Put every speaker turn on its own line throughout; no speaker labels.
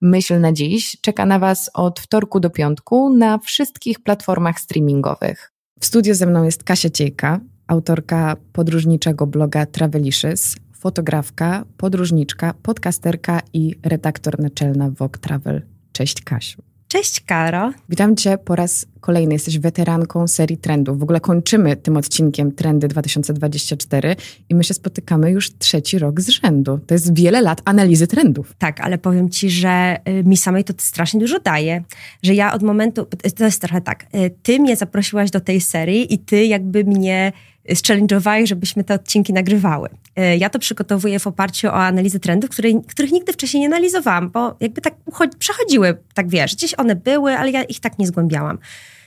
Myśl na dziś czeka na Was od wtorku do piątku na wszystkich platformach streamingowych. W studiu ze mną jest Kasia Ciejka, autorka podróżniczego bloga Travelicious, fotografka, podróżniczka, podcasterka i redaktor naczelna Vogue Travel. Cześć Kasiu. Cześć Karo. Witam Cię po raz kolejny. Jesteś weteranką serii trendów. W ogóle kończymy tym odcinkiem Trendy 2024 i my się spotykamy już trzeci rok z rzędu. To jest wiele lat analizy trendów.
Tak, ale powiem
Ci, że y, mi samej to strasznie dużo
daje, że ja od momentu, to jest trochę tak, y, Ty mnie zaprosiłaś do tej serii i Ty jakby mnie zchallenge'owałeś, y, żebyśmy te odcinki nagrywały. E, ja to przygotowuję w oparciu o analizę trendów, której, których nigdy wcześniej nie analizowałam, bo jakby tak przechodziły, tak wiesz, gdzieś one były, ale ja ich tak nie zgłębiałam.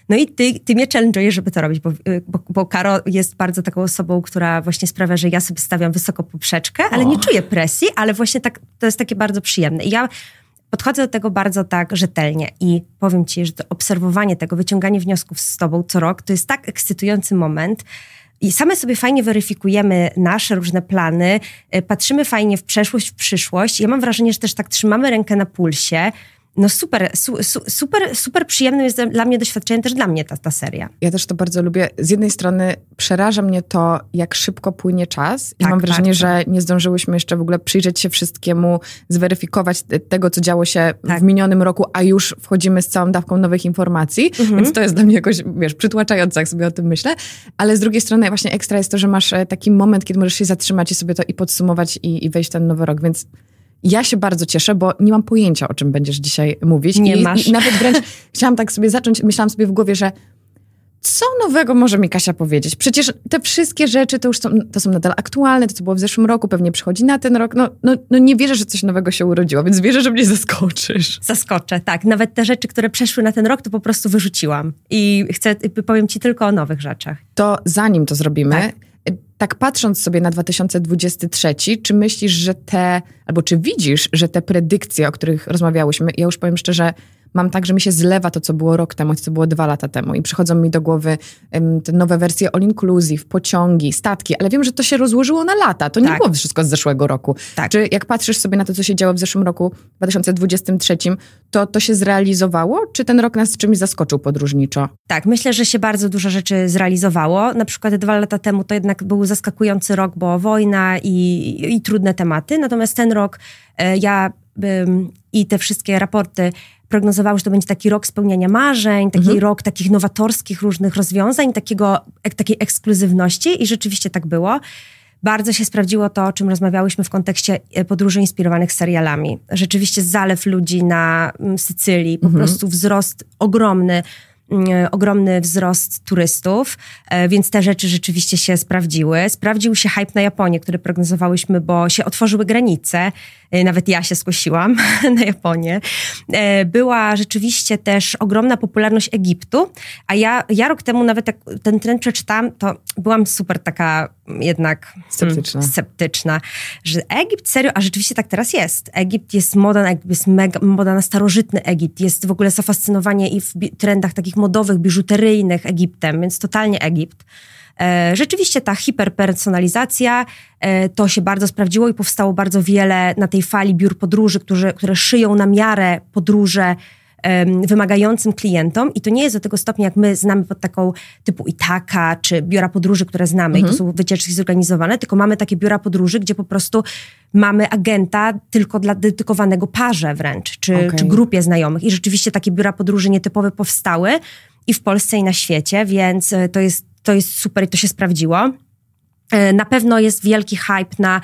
No i ty, ty mnie challenge'ujesz, żeby to robić, bo, y, bo, bo, Karo jest bardzo taką osobą, która właśnie sprawia, że ja sobie stawiam wysoko poprzeczkę, ale oh. nie czuję presji, ale właśnie tak, to jest takie bardzo przyjemne. I ja podchodzę do tego bardzo tak rzetelnie i powiem ci, że to obserwowanie tego, wyciąganie wniosków z tobą co rok, to jest tak ekscytujący moment, i same sobie fajnie weryfikujemy nasze różne plany, e, patrzymy fajnie w przeszłość, w przyszłość. Ja mam wrażenie, że też tak trzymamy rękę na pulsie, no super, su,
su, super, super przyjemnym jest dla mnie doświadczeniem też dla mnie ta, ta seria. Ja też to bardzo lubię. Z jednej strony przeraża mnie to, jak szybko płynie czas i tak, mam tak, wrażenie, bardzo. Tak. że nie zdążyłyśmy jeszcze w ogóle przyjrzeć się wszystkiemu, zweryfikować tego, co działo się tak. w minionym roku, a już wchodzimy z całą dawką nowych informacji, mhm. więc to jest dla mnie jakoś, wiesz, przytłaczające, jak sobie o tym myślę. Ale z drugiej strony właśnie ekstra jest to, że masz e, taki moment, kiedy możesz się zatrzymać i sobie to i podsumować i, i wejść w ten nowy rok, więc ja się bardzo cieszę, bo nie mam pojęcia, o czym będziesz dzisiaj mówić. Nie I, masz. I nawet wręcz chciałam tak sobie zacząć, myślałam sobie w głowie, że co nowego może mi Kasia powiedzieć? Przecież te wszystkie rzeczy to już są, to są nadal aktualne, to co było w zeszłym roku, pewnie przychodzi na ten rok. No, no, no nie wierzę, że coś nowego się urodziło, więc wierzę, że mnie zaskoczysz. Zaskoczę, tak. Nawet te rzeczy, które przeszły na ten rok, to po prostu wyrzuciłam. I chcę, powiem ci tylko o nowych rzeczach. To zanim to zrobimy, tak? tak patrząc sobie na 2023, czy myślisz, że te, albo czy widzisz, że te predykcje, o których rozmawiałyśmy, ja już powiem szczerze, mam tak, że mi się zlewa to, co było rok temu, co było dwa lata temu i przychodzą mi do głowy um, te nowe wersje all inclusive, pociągi, statki, ale wiem, że to się rozłożyło na lata, to nie tak. było wszystko z zeszłego roku. Tak. Czy jak patrzysz sobie na to, co się działo w zeszłym roku, 2023, to to się zrealizowało, czy ten rok nas czymś zaskoczył podróżniczo?
Tak, myślę, że się bardzo dużo rzeczy zrealizowało, na przykład dwa lata temu to jednak był zaskakujący rok, bo wojna i, i, i trudne tematy, natomiast ten rok e, ja i te wszystkie raporty prognozowały, że to będzie taki rok spełniania marzeń, taki mhm. rok takich nowatorskich różnych rozwiązań, takiego, takiej ekskluzywności i rzeczywiście tak było. Bardzo się sprawdziło to, o czym rozmawiałyśmy w kontekście e, podróży inspirowanych serialami. Rzeczywiście zalew ludzi na mm, Sycylii, po mhm. prostu wzrost ogromny E, ogromny wzrost turystów, e, więc te rzeczy rzeczywiście się sprawdziły. Sprawdził się hype na Japonię, który prognozowałyśmy, bo się otworzyły granice. E, nawet ja się zgłosiłam na Japonię. Była rzeczywiście też ogromna popularność Egiptu, a ja, ja rok temu nawet jak ten trend przeczytałam, to byłam super taka jednak hmm, sceptyczna, sceptyczna że Egipt serio, a rzeczywiście tak teraz jest. Egipt jest moda, jest mega, moda na starożytny Egipt, jest w ogóle zafascynowanie i w trendach takich modowych, biżuteryjnych Egiptem, więc totalnie Egipt. E, rzeczywiście ta hiperpersonalizacja e, to się bardzo sprawdziło i powstało bardzo wiele na tej fali biur podróży, którzy, które szyją na miarę podróże wymagającym klientom i to nie jest do tego stopnia, jak my znamy pod taką typu Itaka czy biura podróży, które znamy mhm. i to mhm. są wycieczki zorganizowane, tylko mamy takie biura podróży, gdzie po prostu mamy agenta tylko dla dedykowanego parze wręcz, czy, okay. czy grupie znajomych i rzeczywiście takie biura podróży nietypowe powstały i w Polsce i na świecie, więc e, to jest, to jest super i to się sprawdziło. E, na pewno jest wielki hype na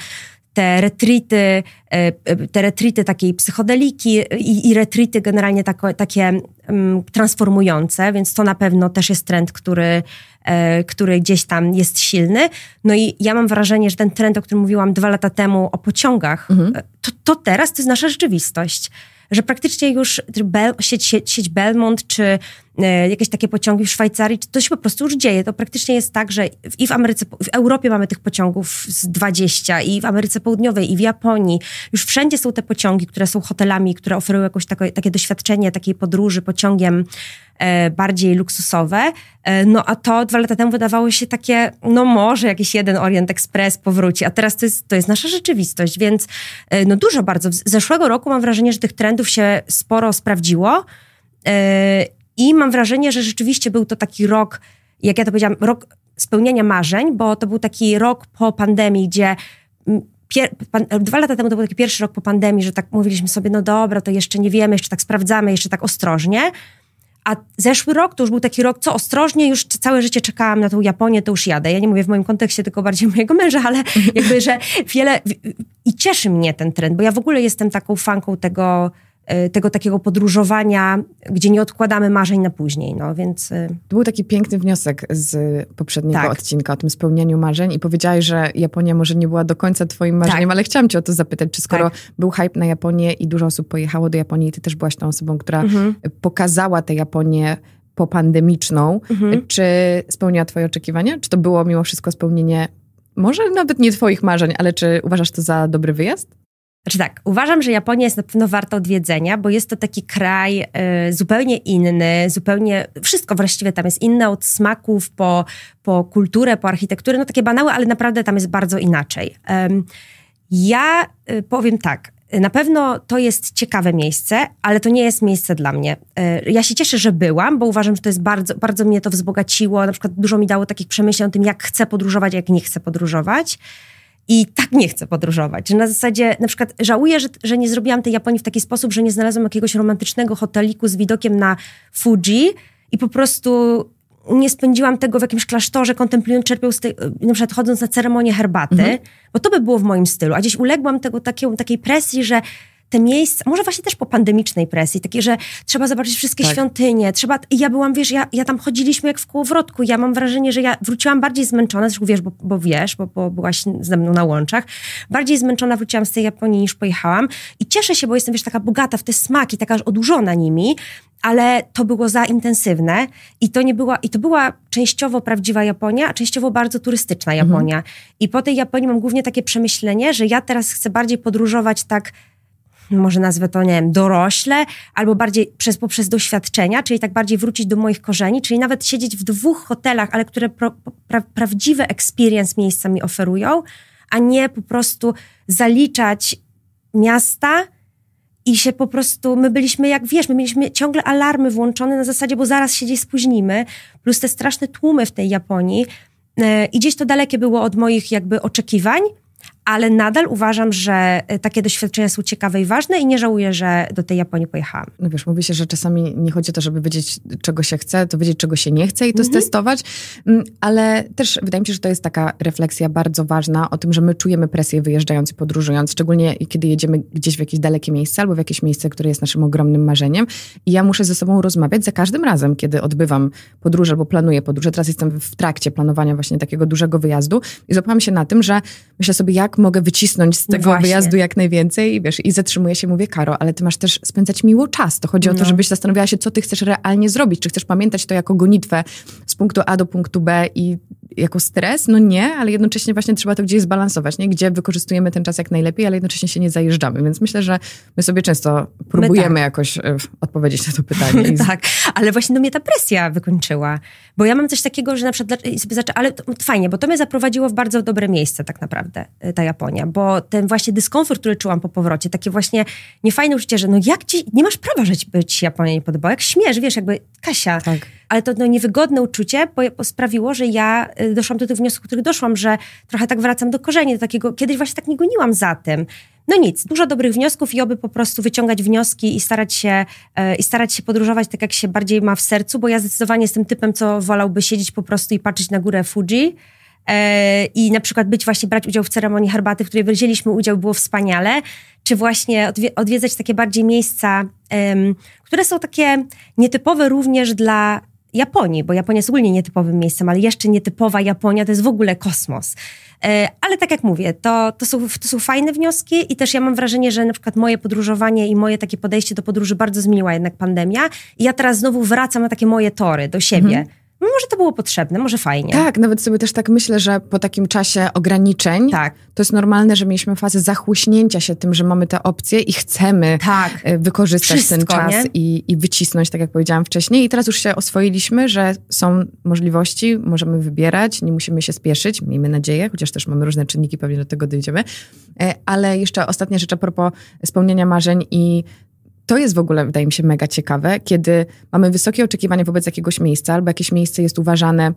te retrity, e, e, te retrity takiej psychodeliki i, i retrity generalnie tako, takie um, transformujące, więc to na pewno też jest trend, który, e, który gdzieś tam jest silny. No i ja mam wrażenie, że ten trend, o którym mówiłam dwa lata temu, o pociągach, mhm. E, to, to teraz to jest nasza rzeczywistość że praktycznie już Bel, sieć, sieć Belmont czy E, jakieś takie pociągi w Szwajcarii, to się po prostu już dzieje. To praktycznie jest tak, że i w Ameryce, w Europie mamy tych pociągów z 20 i w Ameryce Południowej i w Japonii. Już wszędzie są te pociągi, które są hotelami, które oferują jakoś takie, takie doświadczenie takiej podróży pociągiem e, bardziej luksusowe. E, no a to dwa lata temu wydawało się takie, no może jakiś jeden Orient Express powróci, a teraz to jest, to jest nasza rzeczywistość, więc e, no dużo bardzo. Z zeszłego roku mam wrażenie, że tych trendów się sporo sprawdziło e, i mam wrażenie, że rzeczywiście był to taki rok, jak ja to powiedziałam, rok spełnienia marzeń, bo to był taki rok po pandemii, gdzie Pier, pan, dwa lata temu to był taki pierwszy rok po pandemii, że tak mówiliśmy sobie, no dobra, to jeszcze nie wiemy, jeszcze tak sprawdzamy, jeszcze tak ostrożnie. A zeszły rok to już był taki rok, co ostrożnie, już całe życie czekałam na tą Japonię, to już jadę. Ja nie mówię w moim kontekście, tylko bardziej mojego męża, ale jakby, że wiele... I cieszy mnie ten trend, bo ja w ogóle jestem taką fanką tego E, tego takiego podróżowania,
gdzie nie odkładamy marzeń na później, no więc... E, to był taki piękny wniosek z poprzedniego tak. odcinka o tym spełnianiu marzeń i powiedziałaś, że Japonia może nie była do końca twoim tak. marzeniem, tak. ale chciałam cię o to zapytać, czy skoro tak. był hype na Japonię i dużo osób pojechało do Japonii i ty też byłaś tą osobą, która mhm. pokazała tę Japonię popandemiczną, mhm. czy spełniła twoje oczekiwania? Czy to było mimo wszystko spełnienie może nawet nie twoich marzeń, ale czy uważasz to za dobry wyjazd? Znaczy tak, uważam, że Japonia jest na pewno warta odwiedzenia, bo jest to taki kraj y,
zupełnie inny, zupełnie wszystko właściwie tam jest inne od smaków po, po kulturę, po architekturę, no takie banały, ale naprawdę tam jest bardzo inaczej. Ym, ja y, powiem tak, na pewno to jest ciekawe miejsce, ale to nie jest miejsce dla mnie. Y, ja się cieszę, że byłam, bo uważam, że to jest bardzo, bardzo mnie to wzbogaciło. Na przykład dużo mi dało takich przemyśleń o tym, jak chcę podróżować, jak nie chcę podróżować. I tak nie chcę podróżować. na zasadzie, na przykład żałuję, że, że nie zrobiłam tej Japonii w taki sposób, że nie znalazłam jakiegoś romantycznego hoteliku z widokiem na Fuji i po prostu nie spędziłam tego w jakimś klasztorze, kontemplując, czerpiąc, tej, na przykład chodząc na ceremonię herbaty, mhm. bo to by było w moim stylu. A gdzieś uległam tego takiej, takiej presji, że te miejsca, może właśnie też po pandemicznej presji, takie, że trzeba zobaczyć wszystkie tak. świątynie, trzeba, ja byłam, wiesz, ja, ja tam chodziliśmy jak w kołowrotku, ja mam wrażenie, że ja wróciłam bardziej zmęczona, zresztą wiesz, bo, bo wiesz, bo, bo byłaś ze mną na łączach, bardziej zmęczona wróciłam z tej Japonii niż pojechałam i cieszę się, bo jestem, wiesz, taka bogata w te smaki, taka odurzona nimi, ale to było za intensywne i to nie była, i to była częściowo prawdziwa Japonia, a częściowo bardzo turystyczna mhm. Japonia. Mhm. I po tej Japonii mam głównie takie przemyślenie, że ja teraz chcę bardziej podróżować tak może nazwę to, nie wiem, dorośle, albo bardziej przez, poprzez doświadczenia, czyli tak bardziej wrócić do moich korzeni, czyli nawet siedzieć w dwóch hotelach, ale które pro, pra, prawdziwe experience miejsca mi oferują, a nie po prostu zaliczać miasta i się po prostu, my byliśmy jak, wiesz, my mieliśmy ciągle alarmy włączone na zasadzie, bo zaraz się gdzieś spóźnimy, plus te straszne tłumy w tej Japonii e, i gdzieś to dalekie było od moich jakby oczekiwań, ale nadal uważam, że
e, takie doświadczenia są ciekawe i ważne i nie żałuję, że do tej Japonii pojechałam. No wiesz, mówi się, że czasami nie chodzi o to, żeby wiedzieć, czego się chce, to wiedzieć, czego się nie chce i to mhm. stestować, mm, ale też wydaje mi się, że to jest taka refleksja bardzo ważna o tym, że my czujemy presję wyjeżdżając i podróżując, szczególnie kiedy jedziemy gdzieś w jakieś dalekie miejsce albo w jakieś miejsce, które jest naszym ogromnym marzeniem i ja muszę ze sobą rozmawiać za każdym razem, kiedy odbywam podróże albo planuję podróże. Teraz jestem w trakcie planowania właśnie takiego dużego wyjazdu i złapałam się na tym, że myślę sobie, jak tak mogę wycisnąć z no tego Właśnie. wyjazdu jak najwięcej i wiesz, i zatrzymuję się, mówię, Karo, ale ty masz też spędzać miło czas. To chodzi no. o to, no. żebyś zastanawiała się, co ty chcesz realnie zrobić. Czy chcesz pamiętać to jako gonitwę z punktu A do punktu B i jako stres? No nie, ale jednocześnie właśnie trzeba to gdzieś zbalansować, nie? Gdzie wykorzystujemy ten czas jak najlepiej, ale jednocześnie się nie zajeżdżamy. Więc myślę, że my sobie często próbujemy tak. jakoś y, odpowiedzieć na to pytanie.
I... tak, ale właśnie do mnie ta presja wykończyła. Bo ja mam coś takiego, że na przykład sobie zaczę... ale to, fajnie, bo to mnie zaprowadziło w bardzo dobre miejsce tak naprawdę, e, ta Japonia, bo ten właśnie dyskomfort, który czułam po powrocie, takie właśnie niefajne uczucie, że no jak ci, nie masz prawa, że ci, Japonia nie podobała, jak śmiesz, wiesz, jakby Kasia. Tak. Ale to no, niewygodne uczucie sprawiło, że ja y, doszłam do tych wniosków, których doszłam, że trochę tak wracam do korzeni, do takiego, kiedyś właśnie tak nie goniłam za tym. No nic, dużo dobrych wniosków i oby po prostu wyciągać wnioski i starać się, e, i starać się podróżować tak, jak się bardziej ma w sercu, bo ja zdecydowanie jestem typem, co wolałby siedzieć po prostu i patrzeć na górę Fuji, E, i na przykład być właśnie, brać udział w ceremonii herbaty, w której wzięliśmy udział, było wspaniale, czy właśnie odwiedzać takie bardziej miejsca, które są takie nietypowe również dla Japonii, bo Japonia jest ogólnie nietypowym miejscem, ale jeszcze nietypowa Japonia to jest w ogóle kosmos. E, ale tak jak mówię, to, to, są, to są fajne wnioski i też ja mam wrażenie, że na przykład moje podróżowanie i moje takie podejście do podróży bardzo zmieniła jednak pandemia i ja teraz znowu wracam na takie moje tory do siebie. Mhm może to było potrzebne, może fajnie. Tak,
nawet sobie też tak myślę, że po takim czasie ograniczeń tak. to jest normalne, że mieliśmy fazę zachłyśnięcia się tym, że mamy te opcje i chcemy tak. Y, wykorzystać Wszystko, ten czas i, i, wycisnąć, tak jak powiedziałam wcześniej. I teraz już się oswoiliśmy, że są możliwości, możemy wybierać, nie musimy się spieszyć, miejmy nadzieję, chociaż też mamy różne czynniki, pewnie do tego dojdziemy. E, ale jeszcze ostatnia rzecz a propos spełnienia marzeń i to jest w ogóle, wydaje mi się, mega ciekawe, kiedy mamy wysokie oczekiwania wobec jakiegoś miejsca, albo jakieś miejsce jest uważane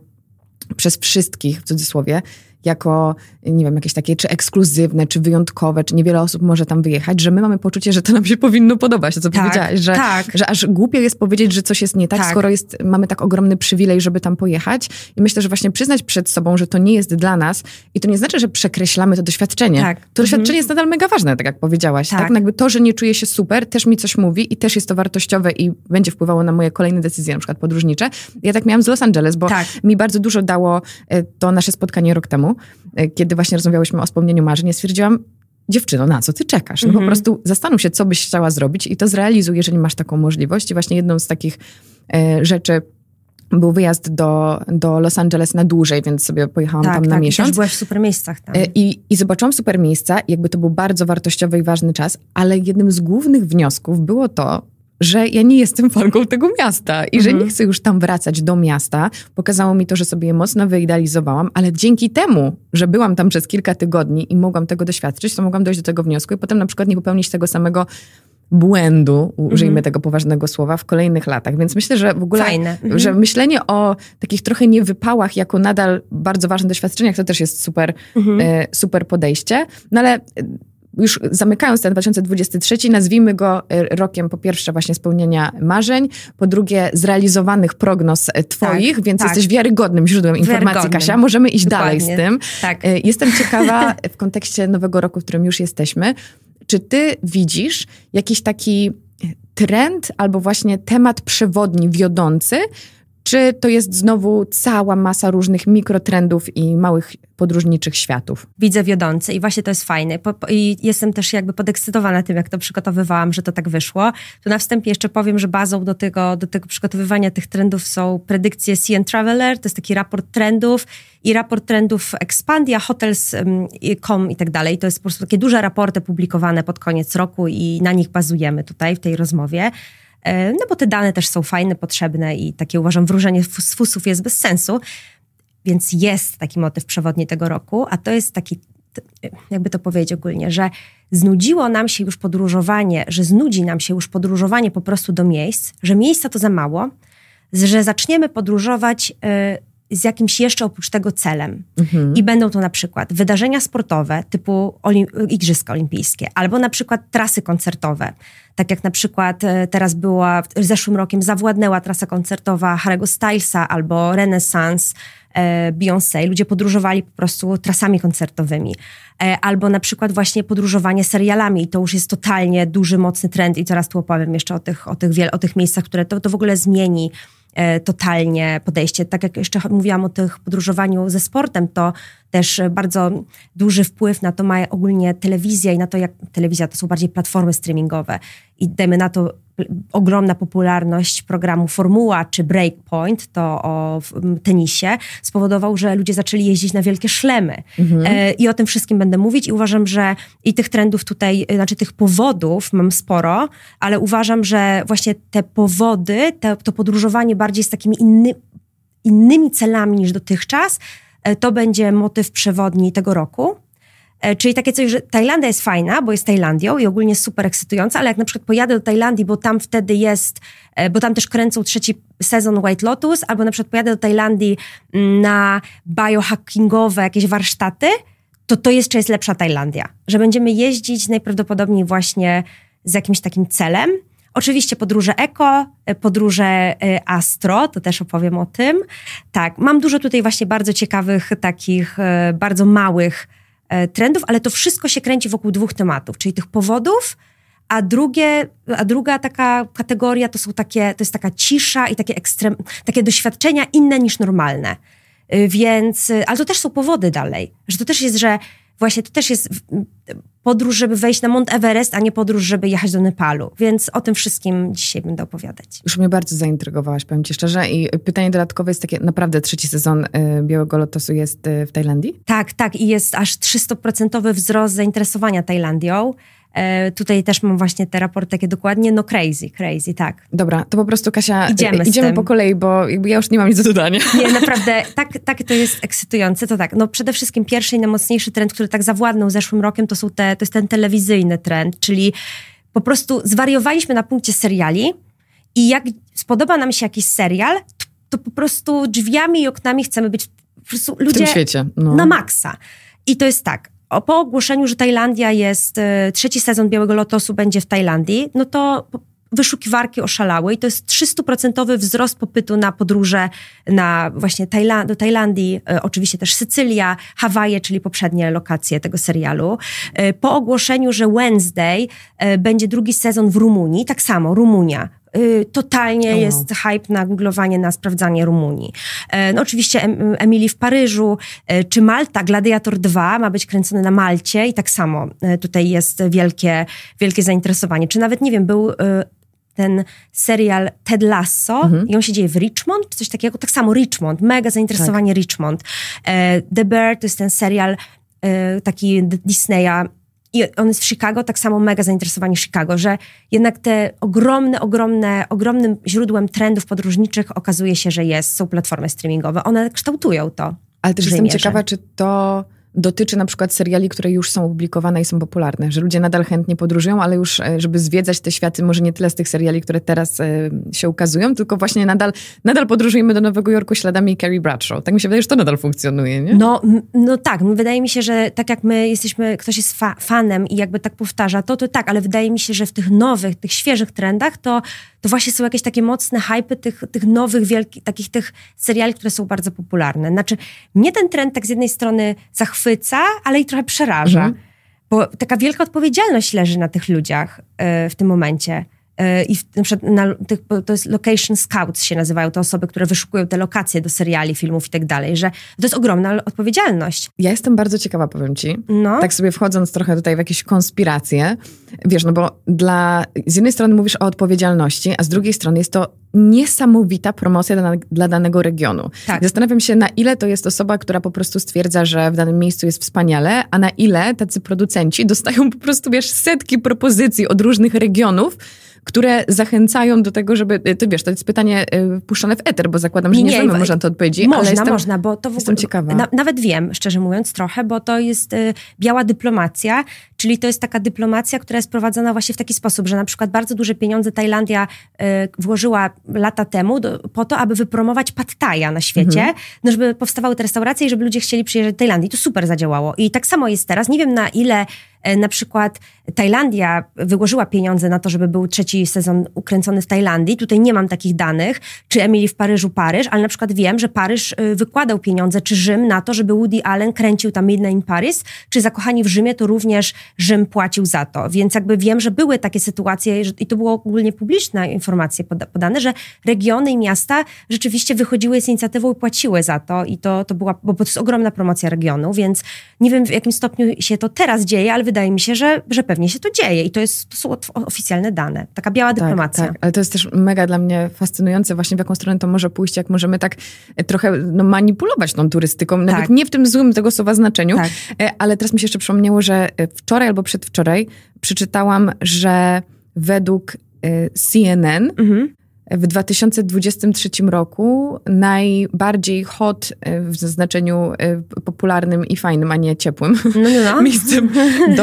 przez wszystkich, w cudzysłowie, jako, nie wiem, jakieś takie czy ekskluzywne, czy wyjątkowe, czy niewiele osób może tam wyjechać, że my mamy poczucie, że to nam się powinno podobać, to co tak, powiedziałaś, że, tak. że aż głupio jest powiedzieć, że coś jest nie tak, tak, skoro jest, mamy tak ogromny przywilej, żeby tam pojechać. I myślę, że właśnie przyznać przed sobą, że to nie jest dla nas i to nie znaczy, że przekreślamy to doświadczenie. Tak. To mhm. doświadczenie jest nadal mega ważne, tak jak powiedziałaś. Tak. tak? Jakby to, że nie czuję się super, też mi coś mówi i też jest to wartościowe i będzie wpływało na moje kolejne decyzje, na przykład podróżnicze. Ja tak miałam z Los Angeles, bo tak. mi bardzo dużo dało e, to nasze spotkanie rok temu E, kiedy właśnie rozmawiałyśmy o spełnieniu marzeń, ja stwierdziłam, dziewczyno, na co ty czekasz? No mhm. po prostu zastanów się, co byś chciała zrobić i to zrealizuj, jeżeli masz taką możliwość. I właśnie jedną z takich e, rzeczy był wyjazd do, do Los Angeles na dłużej, więc sobie pojechałam tak, tam na tak, miesiąc. Tak, byłaś
w super miejscach tam. E,
I, I zobaczyłam super miejsca, jakby to był bardzo wartościowy i ważny czas, ale jednym z głównych wniosków było to, że ja nie jestem fanką tego miasta i mhm. że nie chcę już tam wracać do miasta. Pokazało mi to, że sobie je mocno wyidealizowałam, ale dzięki temu, że byłam tam przez kilka tygodni i mogłam tego doświadczyć, to mogłam dojść do tego wniosku i potem na przykład nie popełnić tego samego błędu, użyjmy mhm. tego poważnego słowa, w kolejnych latach. Więc myślę, że w ogóle, mhm. że myślenie o takich trochę niewypałach jako nadal bardzo ważnych doświadczeniach, to też jest super, mhm. E, super podejście. No ale już zamykając ten 2023, nazwijmy go e, rokiem po pierwsze właśnie spełnienia marzeń, po drugie zrealizowanych prognoz e, twoich, tak, więc tak. jesteś wiarygodnym źródłem wiarygodnym. informacji, Kasia. Możemy iść Dokładnie. dalej z tym. Tak. E, jestem ciekawa w kontekście nowego roku, w którym już jesteśmy, czy ty widzisz jakiś taki trend albo właśnie temat przewodni wiodący, czy to jest znowu cała masa różnych mikrotrendów i małych podróżniczych światów?
Widzę wiodące i właśnie to jest fajne. Po, po, I jestem też jakby podekscytowana tym, jak to przygotowywałam, że to tak wyszło. Tu na wstępie jeszcze powiem, że bazą do tego, do tego przygotowywania tych trendów są predykcje CN Traveler, to jest taki raport trendów i raport trendów Expandia, Hotels.com i tak dalej. To jest po prostu takie duże raporty publikowane pod koniec roku i na nich bazujemy tutaj w tej rozmowie. E, no bo te dane też są fajne, potrzebne i takie uważam wróżenie z fusów jest bez sensu, więc jest taki motyw przewodni tego roku, a to jest taki, jakby to powiedzieć ogólnie, że znudziło nam się już podróżowanie, że znudzi nam się już podróżowanie po prostu do miejsc, że miejsca to za mało, że zaczniemy podróżować e, z jakimś jeszcze oprócz tego celem. Mhm. I będą to na przykład wydarzenia sportowe typu olim Igrzyska Olimpijskie, albo na przykład trasy koncertowe, tak jak na przykład e, teraz była, zeszłym rokiem zawładnęła trasa koncertowa Harego Stylesa albo Renaissance, e, Beyoncé. Ludzie podróżowali po prostu trasami koncertowymi. E, albo na przykład właśnie podróżowanie serialami. I to już jest totalnie duży, mocny trend i coraz tu opowiem jeszcze o tych, o tych, wiel- o tych miejscach, które to, to w ogóle zmieni E, totalnie podejście. Tak jak jeszcze mówiłam o tych podróżowaniu ze sportem, to też bardzo duży wpływ na to ma ogólnie telewizja i na to, jak telewizja to są bardziej platformy streamingowe. I dajmy na to ogromna popularność programu Formuła czy Breakpoint, to o tenisie, spowodował, że ludzie zaczęli jeździć na wielkie szlemy. Mhm. E, I o tym wszystkim będę mówić i uważam, że i tych trendów tutaj, e, znaczy tych powodów mam sporo, ale uważam, że właśnie te powody, te, to podróżowanie bardziej z takimi inny, innymi celami niż dotychczas, e, to będzie motyw przewodni tego roku. E, czyli takie coś, że Tajlandia jest fajna, bo jest Tajlandią i ogólnie super ekscytująca, ale jak na przykład pojadę do Tajlandii, bo tam wtedy jest, e, bo tam też kręcą trzeci sezon White Lotus, albo na przykład pojadę do Tajlandii mm, na biohackingowe jakieś warsztaty, to to jeszcze jest lepsza Tajlandia. Że będziemy jeździć najprawdopodobniej właśnie z jakimś takim celem. Oczywiście podróże eko, e, podróże astro, to też opowiem o tym. Tak, mam dużo tutaj właśnie bardzo ciekawych, takich bardzo małych E, trendów, ale to wszystko się kręci wokół dwóch tematów, czyli tych powodów, a, drugie, a druga taka kategoria to są takie, to jest taka cisza i takie, ekstrem, takie doświadczenia inne niż normalne. Y, więc, y, ale to też są powody dalej, że to też jest, że właśnie to też jest podróż, żeby wejść na Mont Everest, a nie podróż, żeby jechać do Nepalu. Więc o tym wszystkim dzisiaj będę opowiadać.
Już mnie bardzo zaintrygowałaś, powiem ci szczerze. I pytanie dodatkowe jest takie, naprawdę trzeci sezon y, Białego Lotosu jest y, w Tajlandii?
Tak, tak. I jest aż 300% wzrost zainteresowania Tajlandią. E, tutaj też mam właśnie te raporty takie dokładnie, no crazy, crazy, tak. Dobra, to po prostu Kasia, e, idziemy, idziemy po kolei, bo ja już nie mam nic do dodania. Nie, naprawdę, tak, tak to jest ekscytujące, to tak. No przede wszystkim pierwszy i najmocniejszy trend, który tak zawładnął zeszłym rokiem, to, są te, to jest ten telewizyjny trend, czyli po prostu zwariowaliśmy na punkcie seriali i jak spodoba nam się jakiś serial, to, to po prostu drzwiami i oknami chcemy być po prostu ludzie w tym świecie, no. na maksa. I to jest tak, o, po ogłoszeniu, że Tajlandia jest, y, trzeci sezon Białego Lotosu będzie w Tajlandii, no to wyszukiwarki oszalały i to jest 300% wzrost popytu na podróże na właśnie Tajla do Tajlandii, y, oczywiście też Sycylia, Hawaje, czyli poprzednie lokacje tego serialu. Y, po ogłoszeniu, że Wednesday będzie drugi sezon w Rumunii, tak samo Rumunia, Y, totalnie oh no, wow. No. jest hype na googlowanie, na sprawdzanie Rumunii. E, no, oczywiście y, Emilii w Paryżu, e, czy Malta, Gladiator 2 ma być kręcony na Malcie i tak samo e, tutaj jest wielkie, wielkie zainteresowanie. Czy nawet, nie wiem, był ten serial Ted Lasso mhm. i on się dzieje w Richmond, czy coś takiego. Tak samo Richmond, mega zainteresowanie tak. Richmond. The Bear to jest ten serial taki Disneya i on jest w Chicago, tak samo mega zainteresowani Chicago, że jednak te ogromne, ogromne, ogromnym źródłem trendów podróżniczych okazuje się, że jest, są platformy streamingowe. One kształtują to. Ale też jestem ciekawa, czy
to dotyczy na przykład seriali, które już są publikowane i są popularne, że ludzie nadal chętnie podróżują, ale już e, żeby zwiedzać te światy, może nie tyle z tych seriali, które teraz e, się ukazują, tylko właśnie nadal, nadal podróżujemy do Nowego Jorku śladami Carrie Bradshaw. Tak mi się wydaje, że to nadal funkcjonuje, nie?
No, no tak, wydaje mi się, że tak jak my jesteśmy, ktoś jest fa fanem i jakby tak powtarza to, to tak, ale wydaje mi się, że w tych nowych, tych świeżych trendach to to właśnie są jakieś takie mocne hype tych, tych nowych, wielkich takich tych seriali, które są bardzo popularne. Znaczy, mnie ten trend tak z jednej strony zachwyca, ale i trochę przeraża, mhm. bo taka wielka odpowiedzialność leży na tych ludziach yy, w tym momencie. E, i w, na przykład na, tych, to jest location scouts się nazywają, te osoby, które wyszukują te lokacje do seriali, filmów i tak dalej, że to jest ogromna
odpowiedzialność. Ja jestem bardzo ciekawa, powiem ci. No. Tak sobie wchodząc trochę tutaj w jakieś konspiracje, wiesz, no bo dla, z jednej strony mówisz o odpowiedzialności, a z drugiej strony jest to niesamowita promocja dla, dla danego regionu. Tak. Zastanawiam się, na ile to jest osoba, która po prostu stwierdza, że w danym miejscu jest wspaniale, a na ile tacy producenci dostają po prostu, wiesz, setki propozycji od różnych regionów, które zachęcają do tego, żeby, y, ty wiesz, to jest pytanie y, puszczone w eter, bo zakładam, że nie, nie znamy w... na to odpowiedzi. Można, jestem, można, bo to w ogóle... Jestem ciekawa. Na, nawet
wiem, szczerze mówiąc, trochę, bo to jest y, biała dyplomacja, czyli to jest taka dyplomacja, która jest prowadzona właśnie w taki sposób, że na przykład bardzo duże pieniądze Tajlandia y, włożyła lata temu do, po to, aby wypromować Pattaya na świecie, mhm. no żeby powstawały te restauracje i żeby ludzie chcieli przyjeżdżać do Tajlandii. To super zadziałało. I tak samo jest teraz. Nie wiem na ile E, na przykład Tajlandia wyłożyła pieniądze na to, żeby był trzeci sezon ukręcony w Tajlandii. Tutaj nie mam takich danych, czy Emily w Paryżu Paryż, ale na przykład wiem, że Paryż e, wykładał pieniądze, czy Rzym na to, żeby Woody Allen kręcił tam Midnight in Paris, czy Zakochani w Rzymie, to również Rzym płacił za to. Więc jakby wiem, że były takie sytuacje i to było ogólnie publiczne informacje podane, że regiony i miasta rzeczywiście wychodziły z inicjatywą i płaciły za to i to, to była, bo to jest ogromna promocja regionu, więc nie wiem w jakim stopniu się to teraz dzieje, ale wydaje wydaje mi się, że, że pewnie się to dzieje i to, jest, to są oficjalne dane.
Taka biała tak, dyplomacja. Tak, tak. Ale to jest też mega dla mnie fascynujące właśnie, w jaką stronę to może pójść, jak możemy tak e, trochę no, manipulować tą turystyką, nawet tak. nie w tym złym tego słowa znaczeniu, tak. E, ale teraz mi się jeszcze przypomniało, że e, wczoraj albo przedwczoraj przeczytałam, że według CNN mhm. W 2023 roku najbardziej hot e, w znaczeniu e, popularnym i fajnym, a nie ciepłym no, no. miejscem do,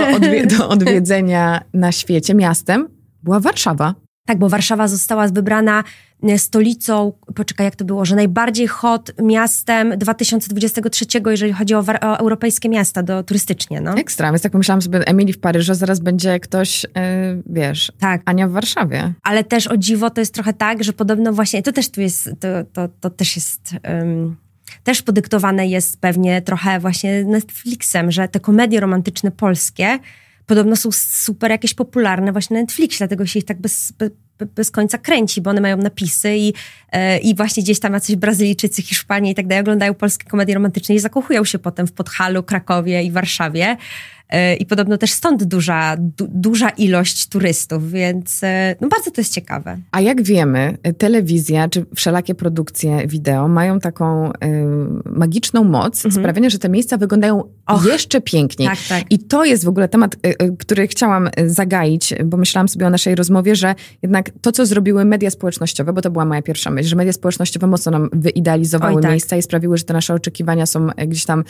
do odwiedzenia na świecie, miastem, była Warszawa. Tak, bo Warszawa została wybrana e,
stolicą, poczekaj jak to było, że najbardziej hot miastem 2023, jeżeli chodzi
o, o europejskie miasta do, turystycznie. No. Ekstra, więc tak pomyślałam sobie, Emilii w Paryżu, zaraz będzie ktoś, yy, wiesz, tak. Ania w Warszawie.
Ale też o dziwo to jest trochę tak, że podobno właśnie, to też tu jest, to, to, to też jest... Ym też podyktowane jest pewnie trochę właśnie Netflixem, że te komedie romantyczne polskie Podobno są super jakieś popularne właśnie na Netflixie, dlatego się ich tak bez, bez, bez końca kręci, bo one mają napisy i, e, i właśnie gdzieś tam jacyś Brazylijczycy, Hiszpanie i tak dalej oglądają polskie komedie romantyczne i zakochują się potem w Podhalu, Krakowie i Warszawie. E, I podobno też stąd duża, du, duża ilość turystów, więc e, no bardzo to jest ciekawe.
A jak wiemy, telewizja czy wszelakie produkcje wideo mają taką y, magiczną moc mhm. sprawienia, że te miejsca wyglądają Och, jeszcze piękniej. Tak, tak. I to jest w ogóle temat, y, który chciałam zagaić, bo myślałam sobie o naszej rozmowie, że jednak to, co zrobiły media społecznościowe, bo to była moja pierwsza myśl, że media społecznościowe mocno nam wyidealizowały Oj, tak. miejsca i sprawiły, że te nasze oczekiwania są gdzieś tam y,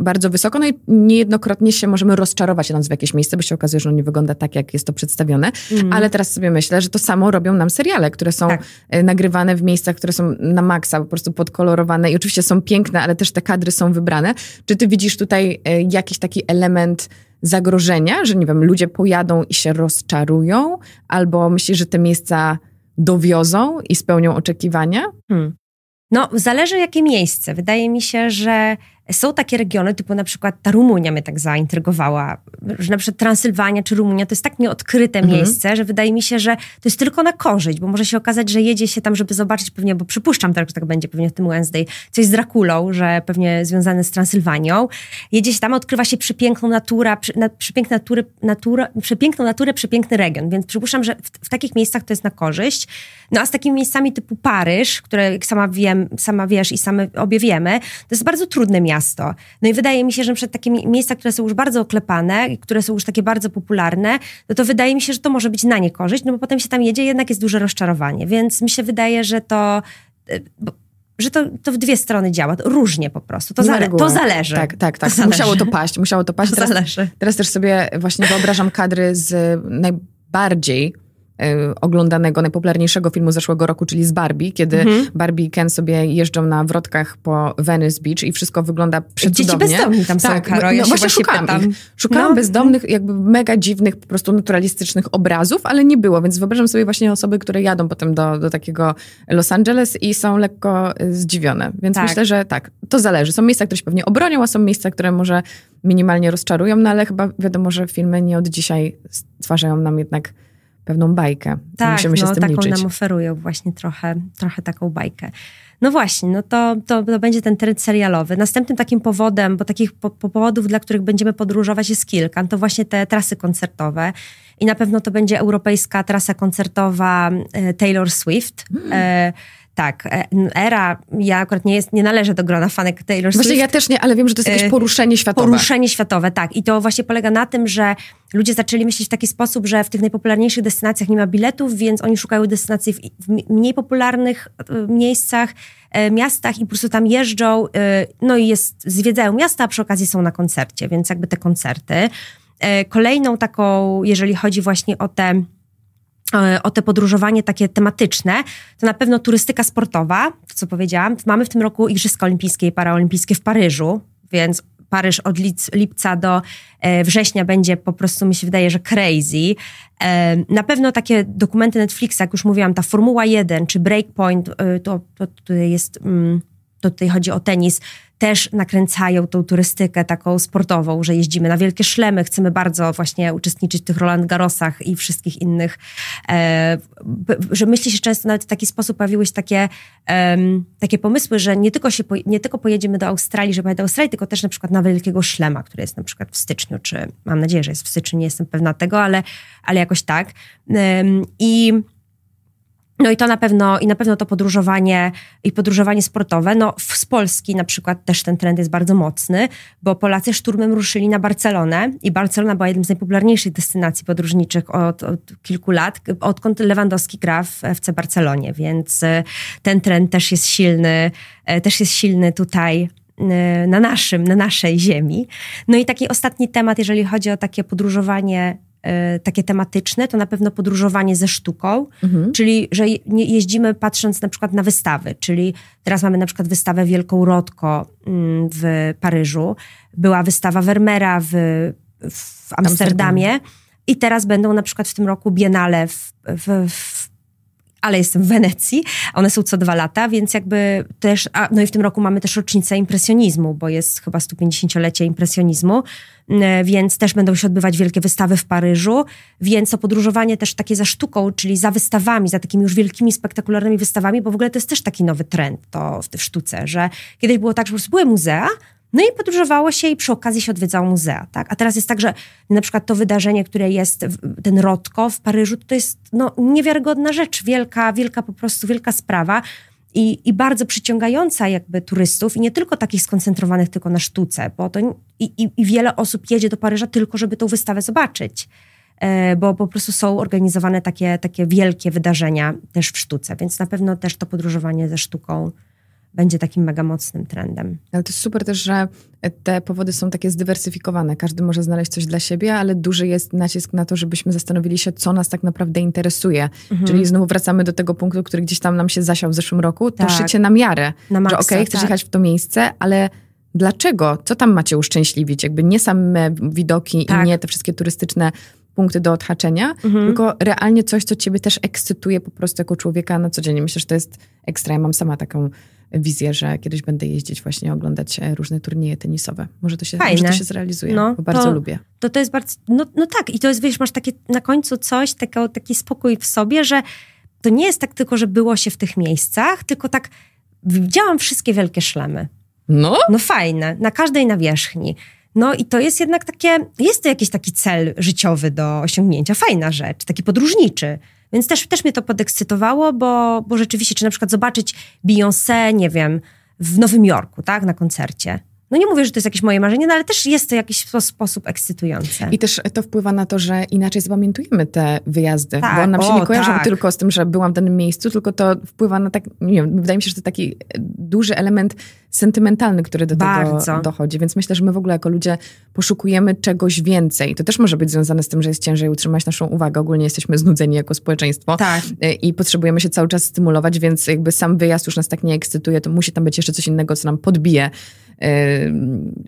bardzo wysoko, no i niejednokrotnie nie się możemy rozczarować idąc w jakieś miejsce, bo się okazuje, że on nie wygląda tak, jak jest to przedstawione. Mm. Ale teraz sobie myślę, że to samo robią nam seriale, które są tak. E, nagrywane w miejscach, które są na maksa, po prostu podkolorowane i oczywiście są piękne, ale też te kadry są wybrane. Czy ty widzisz tutaj e, jakiś taki element zagrożenia, że nie wiem, ludzie pojadą i się rozczarują, albo myślisz, że te miejsca dowiozą i spełnią oczekiwania? Hmm.
No, zależy jakie miejsce. Wydaje mi się, że są takie regiony, typu na przykład ta Rumunia mnie tak zaintrygowała, że na przykład Transylwania czy Rumunia to jest tak nieodkryte mhm. miejsce, że wydaje mi się, że to jest tylko na korzyść, bo może się okazać, że jedzie się tam, żeby zobaczyć pewnie, bo przypuszczam teraz, że tak będzie pewnie w tym Wednesday, coś z Drakulą, że pewnie związane z Transylwanią. Jedzie się tam, odkrywa się przepiękną natura, przy, na, przepiękna natury, natura, przepiękną naturę, przepiękny region, więc przypuszczam, że w, w, takich miejscach to jest na korzyść. No a z takimi miejscami typu Paryż, które jak sama wiem, sama wiesz i same obie wiemy, to jest bardzo trudne miasto miasto. No i wydaje mi się, że przed takie miejsca, które są już bardzo oklepane, które są już takie bardzo popularne, no to wydaje mi się, że to może być na nie korzyść, no bo potem się tam jedzie, jednak jest duże rozczarowanie. Więc mi się wydaje, że to e, że to, to w dwie strony działa, różnie po prostu. To, zale to zależy. Tak, tak, tak. To musiało to paść,
musiało to paść. Teraz, teraz, też sobie właśnie wyobrażam kadry z najbardziej Y, oglądanego, najpopularniejszego filmu zeszłego roku, czyli z Barbie, kiedy mhm. Barbie i Ken sobie jeżdżą na wrotkach po Venice Beach i wszystko wygląda przecudownie. Dzieci bezdomni tam tak, są, Karo, ja no, no, no właśnie szukam pytam. ich. Szukałam no. bezdomnych, jakby mega dziwnych, po prostu naturalistycznych obrazów, ale nie było, więc wyobrażam sobie właśnie osoby, które jadą potem do, do takiego Los Angeles i są lekko y, zdziwione. Więc tak. myślę, że tak, to zależy. Są miejsca, które się pewnie obronią, a są miejsca, które może minimalnie rozczarują, no ale chyba wiadomo, że filmy nie od dzisiaj stwarzają nam jednak pewną bajkę. Tak, Musimy się no, z tym taką liczyć. nam
oferują właśnie trochę, trochę taką bajkę. No właśnie, no to, to, to, będzie ten trend serialowy. Następnym takim powodem, bo takich po, powodów, dla których będziemy podróżować jest kilka, no to właśnie te trasy koncertowe. I na pewno to będzie europejska trasa koncertowa e, Taylor Swift. Mm tak, e, era, ja akurat nie, jest, nie należę do grona fanek Taylor Swift. Właśnie ja też
nie, ale wiem, że to jest jakieś e, poruszenie światowe. Poruszenie
światowe, tak. I to właśnie polega na tym, że ludzie zaczęli myśleć w taki sposób, że w tych najpopularniejszych destynacjach nie ma biletów, więc oni szukają destynacji w, w mniej popularnych e, miejscach, miastach i po prostu tam jeżdżą, no i jest, zwiedzają miasta, a przy okazji są na koncercie, więc jakby te koncerty. Kolejną taką, jeżeli chodzi właśnie o te E, o te podróżowanie takie tematyczne, to na pewno turystyka sportowa, to co powiedziałam. Mamy w tym roku Igrzyska Olimpijskie i Paraolimpijskie w Paryżu, więc Paryż od lipca do e, września będzie po prostu, mi się wydaje, że crazy. E, na pewno takie dokumenty Netflixa, jak już mówiłam, ta Formuła 1 czy Breakpoint, to, to, jest... Mm, to no tutaj chodzi o tenis, też nakręcają tą turystykę taką sportową, że jeździmy na wielkie szlemy, chcemy bardzo właśnie uczestniczyć w tych Roland Garrosach i wszystkich innych, e, że myśli się często nawet w taki sposób pojawiły się takie, um, takie pomysły, że nie tylko, się po, nie tylko pojedziemy do Australii, żeby pojedziemy do Australii, tylko też na przykład na Wielkiego Szlema, który jest na przykład w styczniu, czy mam nadzieję, że jest w styczniu, nie jestem pewna tego, ale, ale jakoś tak. Um, I no i to na pewno, i na pewno to podróżowanie i podróżowanie sportowe. No z Polski na przykład też ten trend jest bardzo mocny, bo Polacy szturmem ruszyli na Barcelonę i Barcelona była jednym z najpopularniejszych destynacji podróżniczych od, od kilku lat, odkąd Lewandowski gra w FC Barcelonie, więc e, ten trend też jest silny, e, też jest silny tutaj e, na naszym, na naszej ziemi. No i taki ostatni temat, jeżeli chodzi o takie podróżowanie E, takie tematyczne, to na pewno podróżowanie ze sztuką, mhm. czyli że jeździmy patrząc na przykład na wystawy, czyli teraz mamy na przykład wystawę Wielką Rodko mm, w Paryżu, była wystawa Vermeera w, w Amsterdamie i teraz będą na przykład w tym roku Biennale w, w, w ale jestem w Wenecji, one są co dwa lata, więc jakby też, a, no i w tym roku mamy też rocznicę impresjonizmu, bo jest chyba 150-lecie impresjonizmu, więc też będą się odbywać wielkie wystawy w Paryżu, więc to podróżowanie też takie za sztuką, czyli za wystawami, za takimi już wielkimi, spektakularnymi wystawami, bo w ogóle to jest też taki nowy trend to w, w sztuce, że kiedyś było tak, że po prostu były muzea, no i podróżowało się i przy okazji się odwiedzało muzea, tak? A teraz jest tak, że na przykład to wydarzenie, które jest, ten Rotko w Paryżu, to jest no, niewiarygodna rzecz, wielka, wielka po prostu, wielka sprawa. I, i, bardzo przyciągająca jakby turystów i nie tylko takich skoncentrowanych tylko na sztuce, bo to i, i, i wiele osób jedzie do Paryża tylko, żeby tą wystawę zobaczyć, e, bo po prostu są organizowane takie, takie wielkie wydarzenia też w sztuce, więc na pewno
też to podróżowanie ze sztuką będzie takim mega mocnym trendem. Ale to jest super też, że te powody są takie zdywersyfikowane. Każdy może znaleźć coś dla siebie, ale duży jest nacisk na to, żebyśmy zastanowili się, co nas tak naprawdę interesuje. Mhm. Czyli znowu wracamy do tego punktu, który gdzieś tam nam się zasiał w zeszłym roku, tak. to szycie na miarę. Na maksa, że okej, okay, chcesz tak. jechać w to miejsce, ale dlaczego? Co tam macie uszczęśliwić? Jakby nie same widoki tak. i nie te wszystkie turystyczne punkty do odhaczenia, mhm. tylko realnie coś, co ciebie też ekscytuje po prostu jako człowieka na co dzień. Myślę, że to jest ekstra. Ja mam sama taką wizję, że kiedyś będę jeździć właśnie oglądać e, różne turnieje tenisowe. Może to się, może to się zrealizuje, no, bo bardzo to, lubię.
To, to jest bardzo, no, no tak i to jest, wiesz, masz takie na końcu coś, tego, taki spokój w sobie, że to nie jest tak tylko, że było się w tych miejscach, tylko tak widziałam wszystkie wielkie szlemy. No? No fajne, na każdej nawierzchni. No i to jest jednak takie, jest to jakiś taki cel życiowy do osiągnięcia, fajna rzecz, taki podróżniczy. Więc też, też mnie to podekscytowało, bo, bo rzeczywiście, czy na przykład zobaczyć Beyoncé, nie wiem, w Nowym Jorku, tak, na koncercie no nie mówię,
że to jest jakieś moje marzenie, no ale też jest to jakiś sposób ekscytujące. I też to wpływa na to, że inaczej zapamiętujemy te wyjazdy, tak, bo nam się o, nie kojarzą tak. tylko z tym, że byłam w danym miejscu, tylko to wpływa na tak, nie wiem, wydaje mi się, że to taki duży element sentymentalny, który do Bardzo. tego dochodzi, więc myślę, że my w ogóle jako ludzie poszukujemy czegoś więcej. To też może być związane z tym, że jest ciężej utrzymać naszą uwagę, ogólnie jesteśmy znudzeni jako społeczeństwo tak. Y, i potrzebujemy się cały czas stymulować, więc jakby sam wyjazd już nas tak nie ekscytuje, to musi tam być jeszcze coś innego, co nam podbije Y,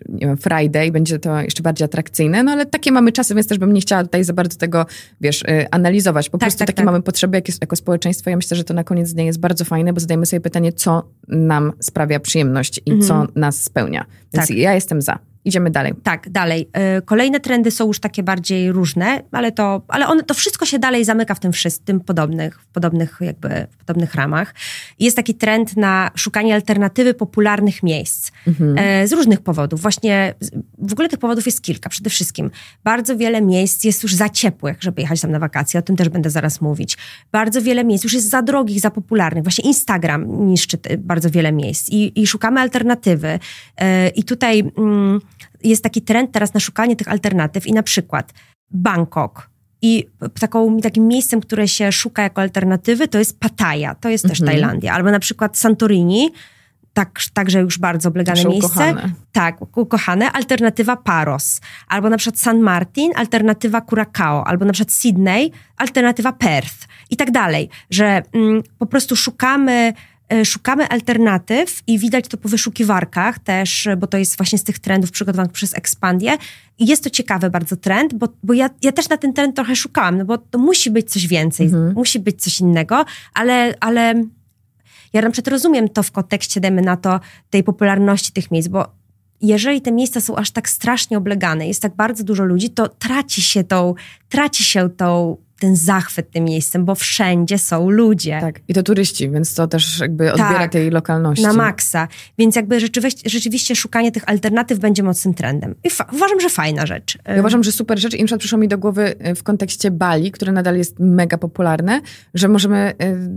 nie wiem, Friday, będzie to jeszcze bardziej atrakcyjne, no ale takie mamy czasy, więc też bym nie chciała tutaj za bardzo tego, wiesz, y, analizować. Po tak, prostu tak, takie tak. mamy potrzeby jako, jako społeczeństwo. Ja myślę, że to na koniec dnia jest bardzo fajne, bo zadajemy sobie pytanie, co nam sprawia przyjemność i mhm. co nas spełnia. Więc tak. ja jestem za
idziemy dalej. Tak, dalej. Y, kolejne
trendy są już takie bardziej różne, ale
to, ale on, to wszystko się dalej zamyka w tym wszystkim, podobnych, w podobnych jakby, w podobnych ramach. Jest taki trend na szukanie alternatywy popularnych miejsc mhm. Y, z różnych powodów. Właśnie w ogóle tych powodów jest kilka. Przede wszystkim bardzo wiele miejsc jest już za ciepłych, żeby jechać tam na wakacje, o tym też będę zaraz mówić. Bardzo wiele miejsc już jest za drogich, za popularnych. Właśnie Instagram niszczy bardzo wiele miejsc i, i szukamy alternatywy. Yy, I tutaj yy, jest taki trend teraz na szukanie tych alternatyw i na przykład Bangkok, i taką, takim miejscem, które się szuka jako alternatywy, to jest Pattaya, to jest mhm. też Tajlandia, albo na przykład Santorini, tak, także już bardzo oblegane miejsce. Ukochane. Tak, ukochane. Alternatywa Paros. Albo na przykład San Martin, alternatywa Curacao. Albo na przykład Sydney, alternatywa Perth. I tak dalej. Że mm, po prostu szukamy e, szukamy alternatyw i widać to po wyszukiwarkach też, bo to jest właśnie z tych trendów przygotowanych przez Expandię. I jest to ciekawy bardzo trend, bo, bo ja, ja też na ten trend trochę szukałam, no bo to musi być coś więcej, mhm. musi być coś innego, ale, ale ja na przykład rozumiem to w kontekście, dajmy na to, tej popularności tych miejsc, bo jeżeli te miejsca są aż tak strasznie oblegane, jest tak bardzo dużo ludzi, to traci się tą, traci się tą ten zachwyt tym miejscem, bo wszędzie są ludzie. Tak, i to turyści, więc to też jakby odbiera tak, tej lokalności. Na maksa. Więc jakby rzeczywiście, rzeczywiście szukanie tych alternatyw
będzie mocnym trendem. I uważam, że fajna rzecz. Ja uważam, że super rzecz i na przyszło mi do głowy y, w kontekście Bali, które nadal jest mega popularne, że możemy y,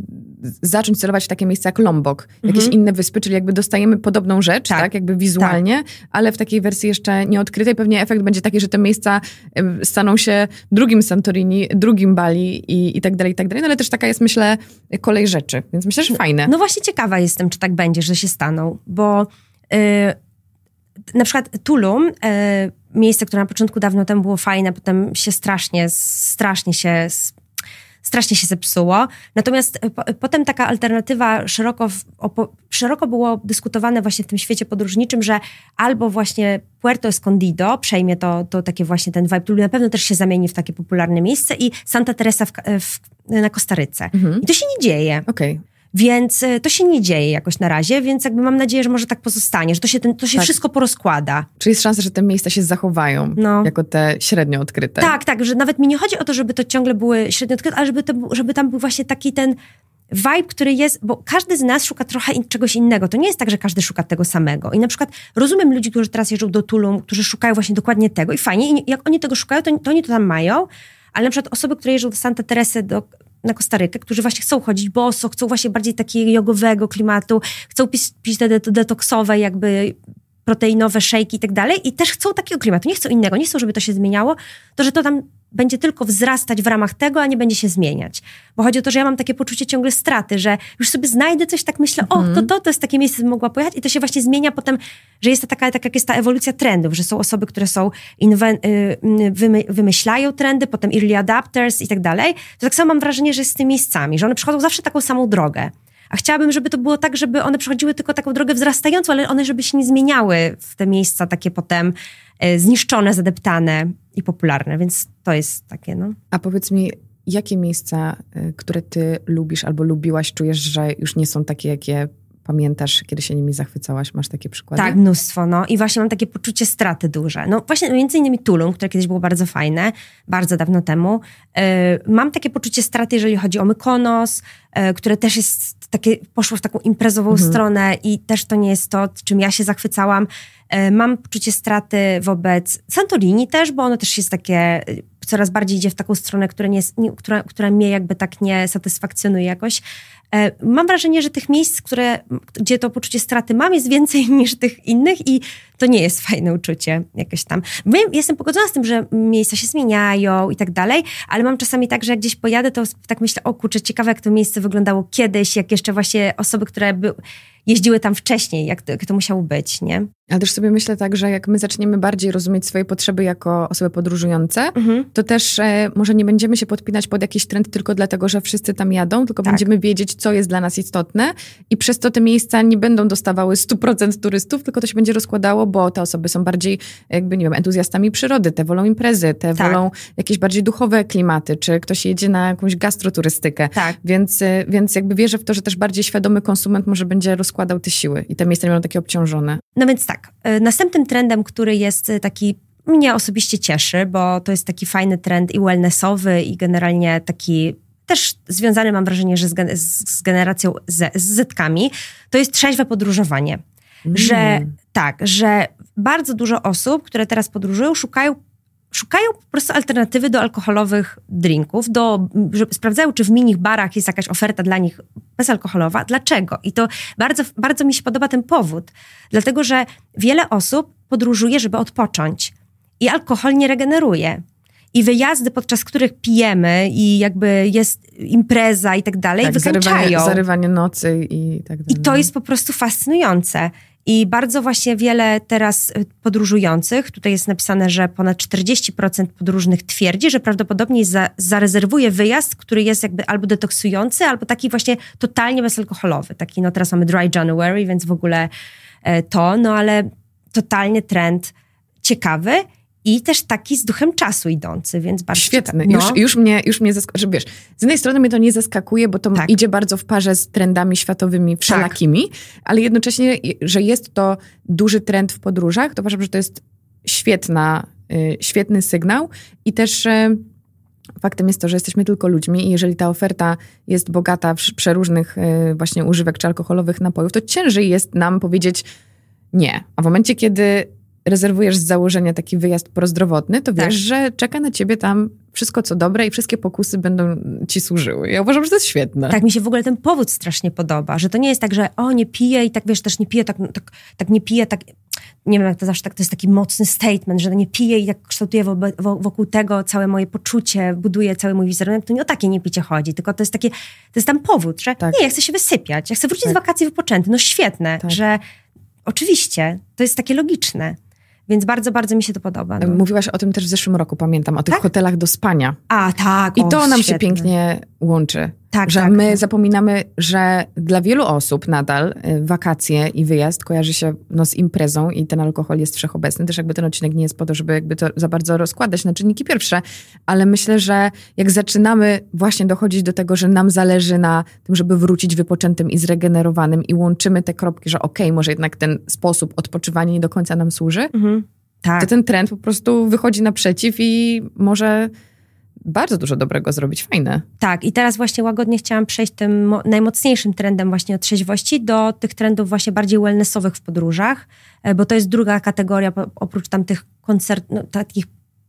zacząć celować w takie miejsca jak Lombok, jakieś mhm. inne wyspy, czyli jakby dostajemy podobną rzecz, tak, tak jakby wizualnie, tak. ale w takiej wersji jeszcze nieodkrytej. Pewnie efekt będzie taki, że te miejsca staną się drugim Santorini, drugim Bali i, i tak dalej, i tak dalej. No ale też taka jest, myślę, kolej rzeczy, więc myślę, że fajne. No, no właśnie ciekawa jestem, czy tak będzie, że się staną, bo yy, na
przykład Tulum... Yy, miejsce, które na początku dawno temu było fajne, potem się strasznie, strasznie się strasznie się zepsuło. Natomiast e, po, potem taka alternatywa szeroko, w, szeroko było dyskutowane właśnie w tym świecie podróżniczym, że albo właśnie Puerto Escondido przejmie to, to takie właśnie ten vibe, który na pewno też się zamieni w takie popularne miejsce i Santa Teresa w, w, na Kostaryce. Mhm. I to się nie dzieje. Okej. Okay. Więc e, to się nie dzieje jakoś na razie, więc jakby mam nadzieję, że może tak pozostanie, że to się, ten, to się tak. wszystko porozkłada.
Czyli jest szansa, że te miejsca się zachowają no. jako te średnio odkryte. Tak,
tak, że nawet mi nie chodzi o to, żeby to ciągle były średnio odkryte, ale żeby, to, żeby tam był właśnie taki ten vibe, który jest, bo każdy z nas szuka trochę in, czegoś innego. To nie jest tak, że każdy szuka tego samego. I na przykład rozumiem ludzi, którzy teraz jeżdżą do Tulum, którzy szukają właśnie dokładnie tego i fajnie, i jak oni tego szukają, to, to oni to tam mają, ale na przykład osoby, które jeżdżą do Santa Teresy, do na Kostarykę, którzy właśnie chcą chodzić boso, chcą właśnie bardziej takiego jogowego klimatu, chcą pić, pić te detoksowe jakby proteinowe szejki i tak dalej i też chcą takiego klimatu, nie chcą innego, nie chcą, żeby to się zmieniało, to że to tam będzie tylko wzrastać w ramach tego, a nie będzie się zmieniać. Bo chodzi o to, że ja mam takie poczucie ciągle straty, że już sobie znajdę coś, tak myślę, mhm. o, to, mhm. to, to jest takie miejsce, mogła pojechać i to się właśnie zmienia potem, że jest to taka, tak jak jest ta ewolucja trendów, że są osoby, które są, inwen- y, y, wymy wymyślają trendy, potem early adapters i tak dalej. To tak samo mam wrażenie, że jest z tymi miejscami, że one przychodzą zawsze taką samą drogę. A chciałabym, żeby to było tak, żeby one przechodziły tylko taką drogę wzrastającą, ale one żeby się nie zmieniały w te miejsca takie potem e, zniszczone, zadeptane i popularne, więc to jest takie, no.
A powiedz mi, jakie miejsca, e, które ty lubisz albo lubiłaś, czujesz, że już nie są takie, jakie Pamiętasz, kiedy się nimi zachwycałaś? Masz takie przykłady? Tak,
mnóstwo. No i właśnie mam takie poczucie straty duże. No właśnie między innymi Tulum, które kiedyś było bardzo fajne, bardzo dawno temu. Yy, mam takie poczucie straty, jeżeli chodzi o Mykonos, yy, które też jest takie, poszło w taką imprezową mhm. stronę i też to nie jest to, czym ja się zachwycałam. Yy, mam poczucie straty wobec Santorini też, bo ono też jest takie, y, coraz bardziej idzie w taką stronę, która, nie jest, nie, która, która mnie jakby tak nie satysfakcjonuje jakoś. E, mam wrażenie, że tych miejsc, które, gdzie to poczucie straty mam, jest więcej niż tych innych i to nie jest fajne uczucie jakieś tam. Jestem pogodzona z tym, że miejsca się zmieniają i tak dalej, ale mam czasami tak, że jak gdzieś pojadę, to tak myślę, o kurczę, ciekawe jak to miejsce wyglądało kiedyś, jak jeszcze właśnie
osoby, które by, jeździły tam wcześniej, jak to, jak to musiało być, nie? Ale też sobie myślę tak, że jak my zaczniemy bardziej rozumieć swoje potrzeby jako osoby podróżujące, mhm. to też e, może nie będziemy się podpinać pod jakiś trend tylko dlatego, że wszyscy tam jadą, tylko tak. będziemy wiedzieć, co jest dla nas istotne i przez to te miejsca nie będą dostawały 100% turystów, tylko to się będzie rozkładało, bo te osoby są bardziej jakby, nie wiem, entuzjastami przyrody, te wolą imprezy, te tak. wolą jakieś bardziej duchowe klimaty, czy ktoś jedzie na jakąś gastroturystykę. Tak. Więc, y, więc jakby wierzę w to, że też bardziej świadomy konsument może będzie rozkładał te siły i te miejsca nie będą takie obciążone. No więc tak,
y, następnym trendem, który jest y, taki mnie osobiście cieszy, bo to jest taki fajny trend i wellnessowy, i generalnie taki też związany mam wrażenie, że z, gen z generacją Z, z Zetkami, to jest trzeźwe podróżowanie. Mm. Że tak, że bardzo dużo osób, które teraz podróżują, szukają szukają po prostu alternatywy do alkoholowych drinków, do, sprawdzają, czy w minich barach jest jakaś oferta dla nich bezalkoholowa. Dlaczego? I to bardzo, bardzo mi się podoba ten powód, dlatego że wiele osób podróżuje, żeby odpocząć i alkohol nie regeneruje i wyjazdy, podczas których pijemy i jakby jest impreza i tak dalej, tak, wykańczają. Zarywanie, zarywanie
nocy i tak dalej.
I to jest po prostu fascynujące. I bardzo właśnie wiele teraz y, podróżujących, tutaj jest napisane, że ponad 40% podróżnych twierdzi, że prawdopodobnie za, zarezerwuje wyjazd, który jest jakby albo detoksujący, albo taki właśnie totalnie bezalkoholowy. Taki, no teraz mamy dry January, więc w ogóle e, to, no ale totalnie trend
ciekawy i też taki z duchem czasu idący, więc bardzo Świetny. No. Już, już mnie, już mnie zaskakuje. Wiesz, z jednej strony mnie to nie zaskakuje, bo to tak. idzie bardzo w parze z trendami światowymi tak. wszelakimi, tak. ale jednocześnie, że jest to duży trend w podróżach, to uważam, że to jest świetna, y, świetny sygnał i też... Y, faktem jest to, że jesteśmy tylko ludźmi i jeżeli ta oferta jest bogata w przeróżnych y, właśnie używek czy alkoholowych napojów, to ciężej jest nam powiedzieć nie. A w momencie, kiedy rezerwujesz z założenia taki wyjazd prozdrowotny, to wiesz, tak. że czeka na ciebie tam wszystko, co dobre i wszystkie pokusy będą ci służyły. Ja uważam, że to jest świetne. Tak, mi się w ogóle ten powód strasznie podoba, że
to nie jest tak, że o, nie piję i tak, wiesz, też nie piję, tak, no, tak, tak nie piję, tak, nie wiem, jak to zawsze tak, to jest taki mocny statement, że nie piję i tak kształtuję wokół tego całe moje poczucie, buduję cały mój wizerunek, to nie o takie nie picie chodzi, tylko to jest takie, to jest tam powód, że tak. nie, ja chcę się wysypiać, ja chcę wrócić tak. z wakacji wypoczęty, no świetne, tak. że oczywiście, to jest takie logiczne.
Więc bardzo, bardzo mi się to podoba. No. Mówiłaś o tym też w zeszłym roku, pamiętam, o tych tak? hotelach do spania. A, tak. I o, to nam się pięknie łączy. Tak, że tak. my zapominamy, że dla wielu osób nadal y, wakacje i wyjazd kojarzy się no, z imprezą i ten alkohol jest wszechobecny. Też jakby ten odcinek nie jest po to, żeby jakby to za bardzo rozkładać na czynniki pierwsze, ale myślę, że jak zaczynamy właśnie dochodzić do tego, że nam zależy na tym, żeby wrócić wypoczętym i zregenerowanym i łączymy te kropki, że okej, okay, może jednak ten sposób odpoczywania nie do końca nam służy, mhm. tak. to ten trend po prostu wychodzi naprzeciw i może bardzo dużo dobrego zrobić, fajne.
Tak, i teraz właśnie łagodnie chciałam przejść tym najmocniejszym trendem właśnie od trzeźwości do tych trendów właśnie bardziej wellnessowych w podróżach, e, bo to jest druga kategoria oprócz tam tych koncert, no, takich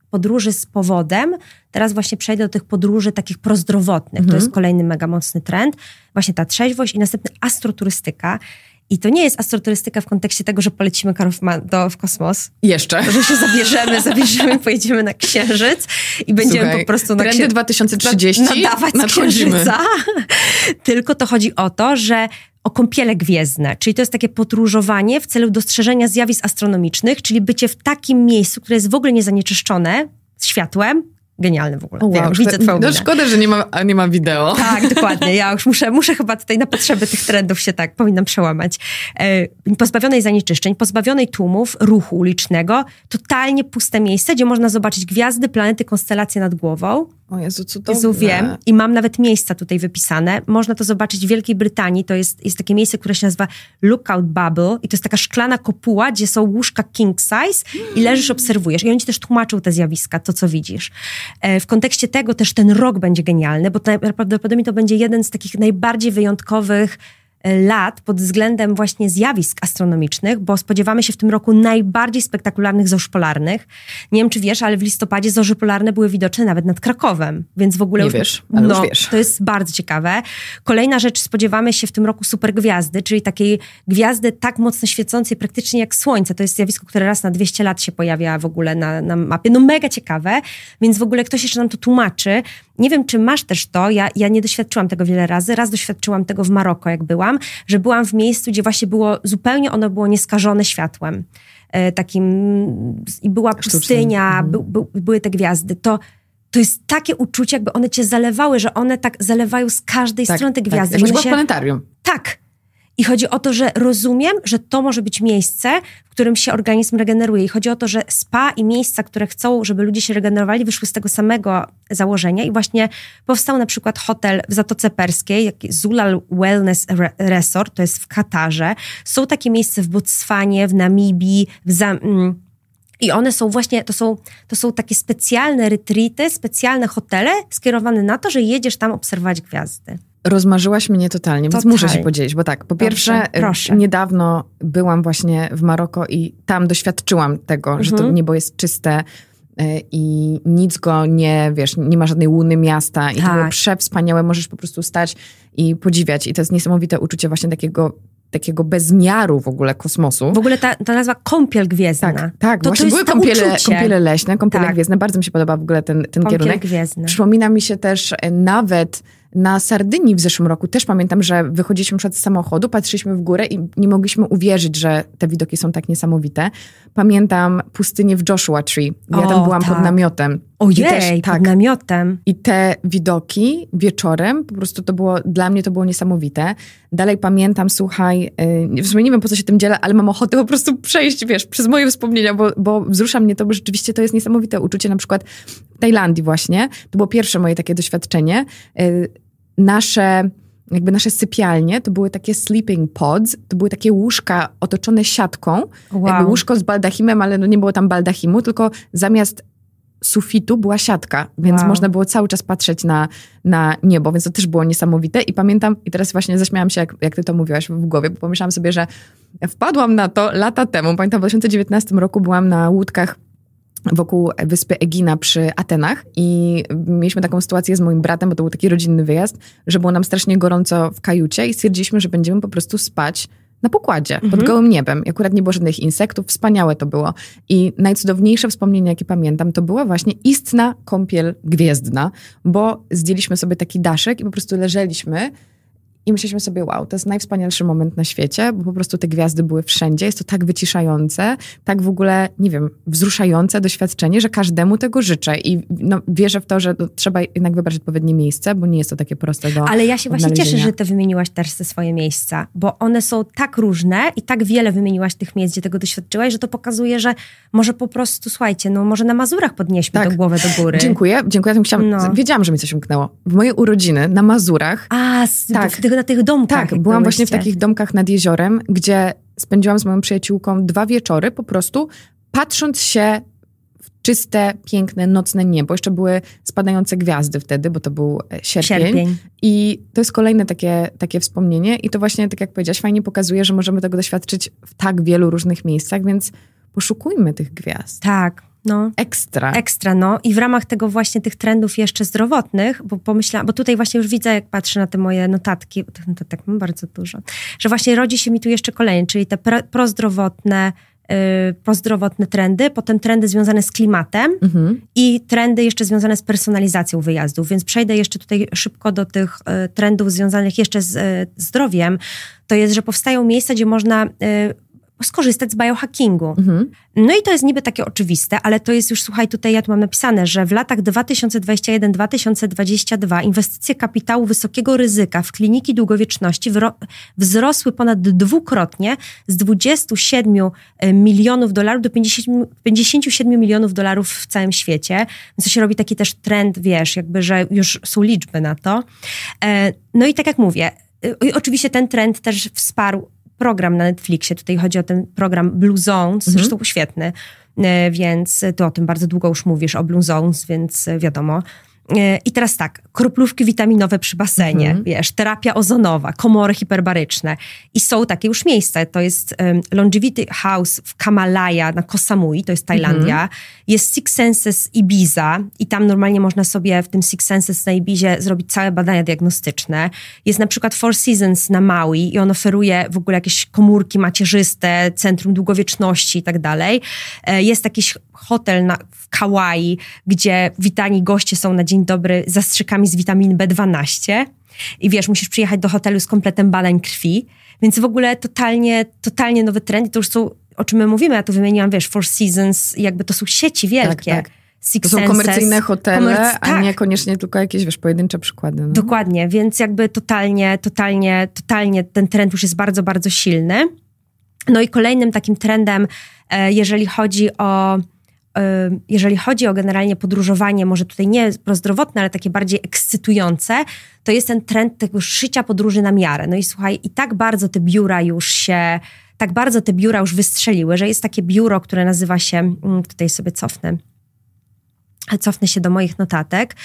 podróży z powodem. Teraz właśnie przejdę do tych podróży takich prozdrowotnych. Mhm. To jest kolejny mega mocny trend. Właśnie ta trzeźwość i następny astroturystyka. I to nie jest astroturystyka w kontekście tego, że polecimy do, w kosmos. Jeszcze. Że się zabierzemy, zabierzemy, pojedziemy na księżyc i będziemy Słuchaj, po prostu na księżyc. 2030 nadawać księżyca. Tylko to chodzi o to, że o kąpiele gwiezdne, czyli to jest takie podróżowanie w celu dostrzeżenia zjawisk astronomicznych, czyli bycie w takim miejscu, które jest w ogóle niezanieczyszczone światłem, Genialny w ogóle. wow, widzę twoją No szkoda, że nie ma, nie ma wideo. Tak, dokładnie. Ja już muszę, muszę chyba tutaj na potrzeby tych trendów się tak powinnam przełamać. E, pozbawionej zanieczyszczeń, pozbawionej tłumów, ruchu ulicznego, totalnie puste miejsce, gdzie można zobaczyć gwiazdy, planety, konstelacje nad głową o
Jezu, cudowne. Jezu, wiem.
I mam nawet miejsca tutaj wypisane. Można to zobaczyć w Wielkiej Brytanii. To jest, jest takie miejsce, które się nazywa Lookout Bubble i to jest taka szklana kopuła, gdzie są łóżka king size i leżysz, obserwujesz. I on ci też tłumaczył te zjawiska, to co widzisz. E, w kontekście tego też ten rok będzie genialny, bo prawdopodobnie to będzie jeden z takich najbardziej wyjątkowych lat pod względem właśnie zjawisk astronomicznych, bo spodziewamy się w tym roku najbardziej spektakularnych zorz polarnych. Nie wiem, czy wiesz, ale w listopadzie zorze polarne były widoczne nawet nad Krakowem, więc w ogóle... Nie już, wiesz, ale no, już wiesz. To jest bardzo ciekawe. Kolejna rzecz, spodziewamy się w tym roku supergwiazdy, czyli takiej gwiazdy tak mocno świecącej praktycznie jak Słońce. To jest zjawisko, które raz na 200 lat się pojawia w ogóle na, na mapie. No mega ciekawe, więc w ogóle ktoś jeszcze nam to tłumaczy, nie wiem, czy masz też to, ja, ja nie doświadczyłam tego wiele razy. Raz doświadczyłam tego w Maroko, jak byłam, że byłam w miejscu, gdzie właśnie było zupełnie ono było nieskażone światłem. E, takim, i była pustynia, by, mhm. by, były te gwiazdy. To to jest takie uczucie, jakby one cię zalewały, że one tak zalewają z każdej tak, strony te tak. gwiazdy. Tak, jakbyś się... w planetarium. Tak, i chodzi o to, że rozumiem, że to może być miejsce, w którym się organizm regeneruje. I chodzi o to, że spa i miejsca, które chcą, żeby ludzie się regenerowali, wyszły z tego samego założenia. I właśnie powstał na przykład hotel w Zatoce Perskiej, Zulal Wellness Resort, to jest w Katarze. Są takie miejsca w Botswanie, w Namibii, w Zam- mm, i one są właśnie, to są, to są takie specjalne retreaty, specjalne hotele skierowane na to, że jedziesz tam obserwować gwiazdy.
Rozmarzyłaś mnie totalnie, więc muszę się podzielić, bo tak, po pierwsze, y, proszę. niedawno byłam właśnie w Maroko i tam doświadczyłam tego, mhm. że to mhm. niebo jest czyste y, i nic go nie, wiesz, nie ma żadnej łuny miasta i tak. to było tak. przewspaniałe, możesz po prostu stać i podziwiać i to jest niesamowite uczucie właśnie takiego takiego bezmiaru w ogóle kosmosu. W ogóle ta, ta nazwa kąpiel gwiezdna. Tak, tak to, właśnie to były kąpiele, kąpiele leśne, kąpiele tak. gwiezdne. Bardzo mi się podoba w ogóle ten, ten kąpiel kierunek. Gwiezdny. Przypomina mi się też y, nawet na Sardynii w zeszłym roku też pamiętam, że wychodziliśmy przed samochodu, patrzyliśmy w górę i nie mogliśmy uwierzyć, że te widoki są tak niesamowite. Pamiętam pustynię w Joshua Tree. Ja o, tam byłam tak. pod namiotem. Ojej, też, pod tak. namiotem. I te widoki wieczorem, po prostu to było, dla mnie to było niesamowite. Dalej pamiętam, słuchaj, y, w sumie nie wiem po co się tym dzielę, ale mam ochotę po prostu przejść, wiesz, przez moje wspomnienia, bo, bo wzrusza mnie to, bo rzeczywiście to jest niesamowite uczucie. Na przykład w Tajlandii właśnie, to było pierwsze moje takie doświadczenie y, nasze jakby nasze sypialnie, to były takie sleeping pods, to były takie łóżka otoczone siatką, wow. jakby łóżko z baldachimem, ale no nie było tam baldachimu, tylko zamiast sufitu była siatka, więc wow. można było cały czas patrzeć na, na niebo, więc to też było niesamowite i pamiętam, i teraz właśnie zaśmiałam się, jak, jak ty to mówiłaś w głowie, bo pomyślałam sobie, że wpadłam na to lata temu, pamiętam w 2019 roku byłam na łódkach wokół wyspy Egina przy Atenach i mieliśmy taką sytuację z moim bratem, bo to był taki rodzinny wyjazd, że było nam strasznie gorąco w kajucie i stwierdziliśmy, że będziemy po prostu spać na pokładzie, mhm. pod gołym niebem. I akurat nie było żadnych insektów, wspaniałe to było. I najcudowniejsze wspomnienie, jakie pamiętam, to była właśnie istna kąpiel gwiezdna, bo zdjęliśmy sobie taki daszek i po prostu leżeliśmy i myśleliśmy sobie, wow, to jest najwspanialszy moment na świecie, bo po prostu te gwiazdy były wszędzie. Jest to tak wyciszające, tak w ogóle, nie wiem, wzruszające doświadczenie, że każdemu tego życzę. I no, wierzę w to, że no, trzeba jednak wybrać odpowiednie miejsce, bo nie jest to takie proste do. Ale ja się właśnie cieszę, że
ty wymieniłaś też te swoje miejsca, bo one są tak różne i tak wiele wymieniłaś tych miejsc, gdzie tego doświadczyłaś, że to pokazuje, że może
po prostu, słuchajcie, no może na Mazurach podnieśmy tak. tę głowę do góry. Dziękuję, dziękuję. Ja chciałam, no. Wiedziałam, że mi coś umknęło. W mojej urodziny na Mazurach. A, tak na tych domkach. Tak, byłam właśnie w takich domkach nad jeziorem, gdzie spędziłam z moją przyjaciółką dwa wieczory po prostu patrząc się w czyste, piękne, nocne niebo. Jeszcze były spadające gwiazdy wtedy, bo to był e, sierpień. sierpień. I to jest kolejne takie, takie wspomnienie. I to właśnie, tak jak powiedziałaś, fajnie pokazuje, że możemy tego doświadczyć w tak wielu różnych miejscach, więc poszukujmy tych gwiazd. Tak, no. Ekstra. Ekstra, no. I w ramach tego właśnie tych trendów jeszcze zdrowotnych,
bo pomyślałam, bo tutaj właśnie już widzę, jak patrzę na te moje notatki, tych mam bardzo dużo, że właśnie rodzi się mi tu jeszcze kolejne, czyli te prozdrowotne, pozdrowotne y, prozdrowotne trendy, potem trendy związane z klimatem mhm. i trendy jeszcze związane z personalizacją wyjazdów, więc przejdę jeszcze tutaj szybko do tych y, trendów związanych jeszcze z y, zdrowiem, to jest, że powstają miejsca, gdzie można skorzystać z biohackingu. Mhm. No i to jest niby takie oczywiste, ale to jest już, słuchaj, tutaj ja tu mam napisane, że w latach 2021-2022 inwestycje kapitału wysokiego ryzyka w kliniki długowieczności wzrosły ponad dwukrotnie z 27 e, milionów dolarów do 50, 57 milionów dolarów w całym świecie. Co się robi taki też trend, wiesz, jakby, że już są liczby na to. E, no i tak jak mówię, e, i oczywiście ten trend też wsparł program na Netflixie. Tutaj chodzi o ten program Blue Zones, mhm. zresztą świetny, e, więc ty o tym bardzo długo już mówisz, o Blue Zones, więc e, wiadomo. E, I teraz tak, kroplówki witaminowe przy basenie, mhm. wiesz, terapia ozonowa, komory hiperbaryczne. I są takie już miejsca. To jest um, Longevity House w Kamalaya na Koh Samui, to jest Tajlandia. Mhm. Jest Six Senses Ibiza i tam normalnie można sobie w tym Six Senses na Ibizie zrobić całe badania diagnostyczne. Jest na przykład Four Seasons na Maui i on oferuje w ogóle jakieś komórki macierzyste, centrum długowieczności i tak dalej. E, jest jakiś hotel na, w Kauai, gdzie witani goście są na dzień dzień dobry zastrzykami z witamin B12 i wiesz, musisz przyjechać do hotelu z kompletem badań krwi, więc w ogóle totalnie, totalnie nowy trend to już są, o czym my mówimy, ja tu wymieniłam, wiesz, Four Seasons, jakby to są sieci wielkie. Tak, tak. Six to są senses, komercyjne hotele, komerc tak.
a niekoniecznie tylko jakieś, wiesz, pojedyncze przykłady. No.
Dokładnie, więc jakby totalnie, totalnie, totalnie ten trend już jest bardzo, bardzo silny. No i kolejnym takim trendem, e, jeżeli chodzi o jeżeli chodzi o generalnie podróżowanie, może tutaj nie prozdrowotne, ale takie bardziej ekscytujące, to jest ten trend tego szycia podróży na miarę. No i słuchaj, i tak bardzo te biura już się, tak bardzo te biura już wystrzeliły, że jest takie biuro, które nazywa się, mm, tutaj sobie cofnę, cofnę się do moich notatek,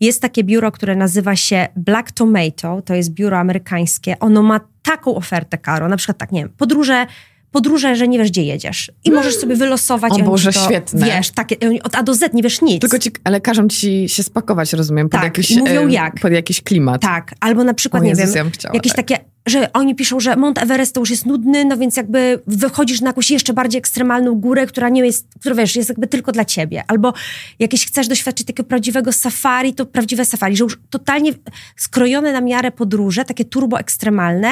jest takie biuro, które nazywa się Black Tomato, to jest biuro amerykańskie. Ono ma taką ofertę, Karo, na przykład tak, nie wiem, podróże podróże, że nie wiesz, gdzie jedziesz. I możesz mm. sobie wylosować. O Boże, to, świetne. Wiesz,
tak od A do Z nie wiesz nic. Tylko ci, ale każą ci się spakować, rozumiem, pod, tak, jakiś, mówią jak. pod jakiś klimat. Tak, albo na przykład, o nie Jezus, wiem, ja chciała, jakieś tak.
takie że oni piszą, że Mont Everest to już jest nudny, no więc jakby wychodzisz na jakąś jeszcze bardziej ekstremalną górę, która nie jest, która wiesz, jest jakby tylko dla ciebie. Albo jakieś chcesz doświadczyć takiego prawdziwego safari, to prawdziwe safari, że już totalnie skrojone na miarę podróże, takie turbo ekstremalne,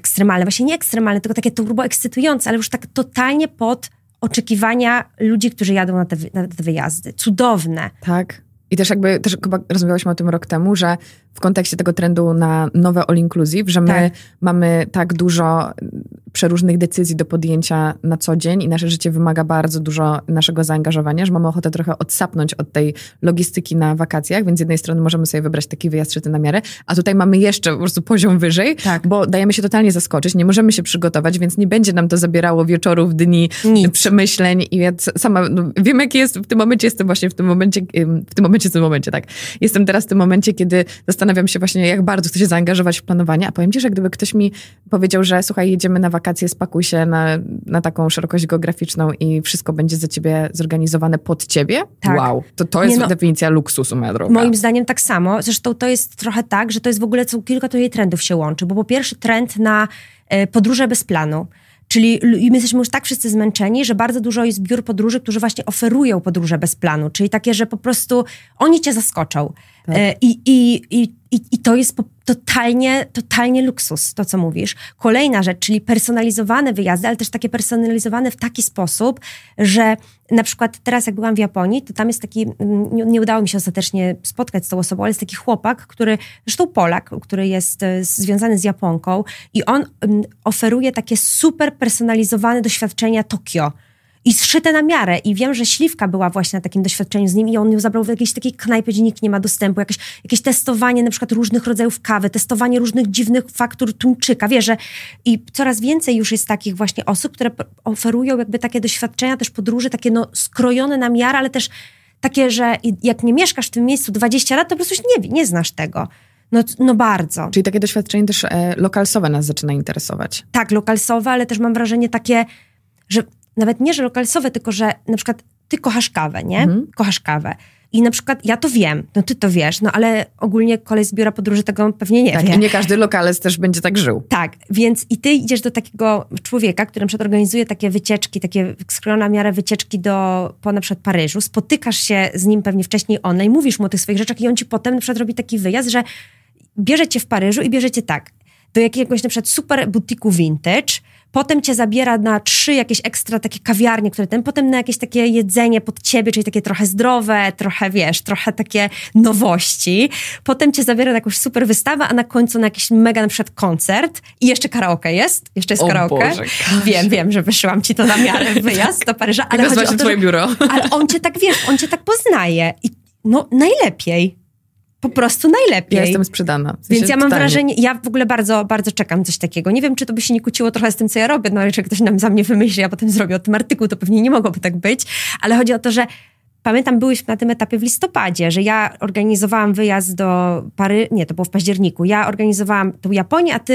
ekstremalne, właśnie nie ekstremalne, tylko takie turbo ekscytujące, ale już tak totalnie pod oczekiwania
ludzi, którzy jadą na te, na te wyjazdy. Cudowne. Tak. I też jakby, też chyba rozmawiałyśmy o tym rok temu, że w kontekście tego trendu na nowe all inclusive, że my tak. mamy tak dużo mm, przeróżnych decyzji do podjęcia na co dzień i nasze życie wymaga bardzo dużo naszego zaangażowania, że mamy ochotę trochę odsapnąć od tej logistyki na wakacjach, więc z jednej strony możemy sobie wybrać taki wyjazd czy na miarę, a tutaj mamy jeszcze po prostu poziom wyżej, tak. bo dajemy się totalnie zaskoczyć, nie możemy się przygotować, więc nie będzie nam to zabierało wieczorów, dni, Nic. przemyśleń i ja sama no, wiem, jakie jest w tym momencie, jestem właśnie w tym momencie, w tym momencie, w tym momencie, tak. Jestem teraz w tym momencie, kiedy zastanawiam się właśnie, jak bardzo chcę się zaangażować w planowanie, a powiem ci, że gdyby ktoś mi powiedział, że słuchaj, jedziemy na wakacje, spakuj się na, na taką szerokość geograficzną i wszystko będzie za ciebie zorganizowane pod ciebie, tak. wow, to to jest no, definicja luksusu, moja droga. Moim zdaniem tak samo,
zresztą to jest trochę tak, że to jest w ogóle, co kilka tutaj trendów się łączy, bo po pierwsze trend na y, podróże bez planu, Czyli my jesteśmy już tak wszyscy zmęczeni, że bardzo dużo jest biur podróży, którzy właśnie oferują podróże bez planu, czyli takie, że po prostu oni cię zaskoczą. Tak. E, I, i, i, I to jest totalnie, totalnie luksus, to co mówisz. Kolejna rzecz, czyli personalizowane wyjazdy, ale też takie personalizowane w taki sposób, że na przykład teraz jak byłam w Japonii, to tam jest taki, mm, nie, nie udało mi się ostatecznie spotkać z tą osobą, ale jest taki chłopak, który, zresztą Polak, który jest e, związany z Japonką i on mm, oferuje takie super personalizowane doświadczenia Tokio i zszyte na miarę. I wiem, że Śliwka była właśnie na takim doświadczeniu z nim i on ją zabrał w jakiejś takiej knajpie, gdzie nikt nie ma dostępu. Jakieś, jakieś testowanie na przykład różnych rodzajów kawy, testowanie różnych dziwnych faktur tuńczyka. Wie, że i coraz więcej już jest takich właśnie osób, które oferują jakby takie doświadczenia też podróże, takie no skrojone na miarę, ale też takie, że jak nie mieszkasz w tym miejscu 20 lat, to po prostu już nie,
nie znasz tego. No, no bardzo. Czyli takie doświadczenie też e, lokalsowe nas zaczyna interesować.
Tak, lokalsowe, ale też mam wrażenie takie, że nawet nie, że lokalsowe, tylko że na przykład ty kochasz kawę, nie? Mhm. Kochasz kawę. I na przykład ja to wiem, no ty to wiesz, no ale ogólnie kolej z biura podróży tego pewnie nie tak, wie. I nie
każdy lokalec też będzie tak żył.
Tak, więc i ty idziesz do takiego człowieka, który na przykład organizuje takie wycieczki, takie skrojone na miarę wycieczki do, po na przykład Paryżu, spotykasz się z nim pewnie wcześniej i mówisz mu o tych swoich rzeczach i on ci potem na przykład robi taki wyjazd, że bierze cię w Paryżu i bierze cię tak, do jakiegoś na przykład super butiku vintage, potem cię zabiera na trzy jakieś ekstra takie kawiarnie, które ten, potem na jakieś takie jedzenie pod ciebie, czyli takie trochę zdrowe, trochę wiesz, trochę takie nowości, potem cię zabiera na jakąś super wystawę, a na końcu na jakiś mega na przykład koncert i jeszcze karaoke jest, jeszcze jest o karaoke. Boże, wiem, wiem, że wyszyłam ci to na miarę wyjazd do Paryża, ale chodzi o to, twoje biuro. ale on cię tak, wiesz, on cię tak poznaje i no najlepiej po prostu
najlepiej. Ja jestem sprzedana. W sensie Więc ja mam totalnie. wrażenie,
ja w ogóle bardzo, bardzo czekam coś takiego. Nie wiem, czy to by się nie kłóciło trochę z tym, co ja robię, no ale czy ktoś nam za mnie wymyśli, a potem zrobię o tym artykuł, to pewnie nie mogłoby tak być, ale chodzi o to, że Pamiętam, byłyśmy na tym etapie w listopadzie, że ja organizowałam wyjazd do Pary, nie, to było w październiku. Ja organizowałam tą Japonię, a ty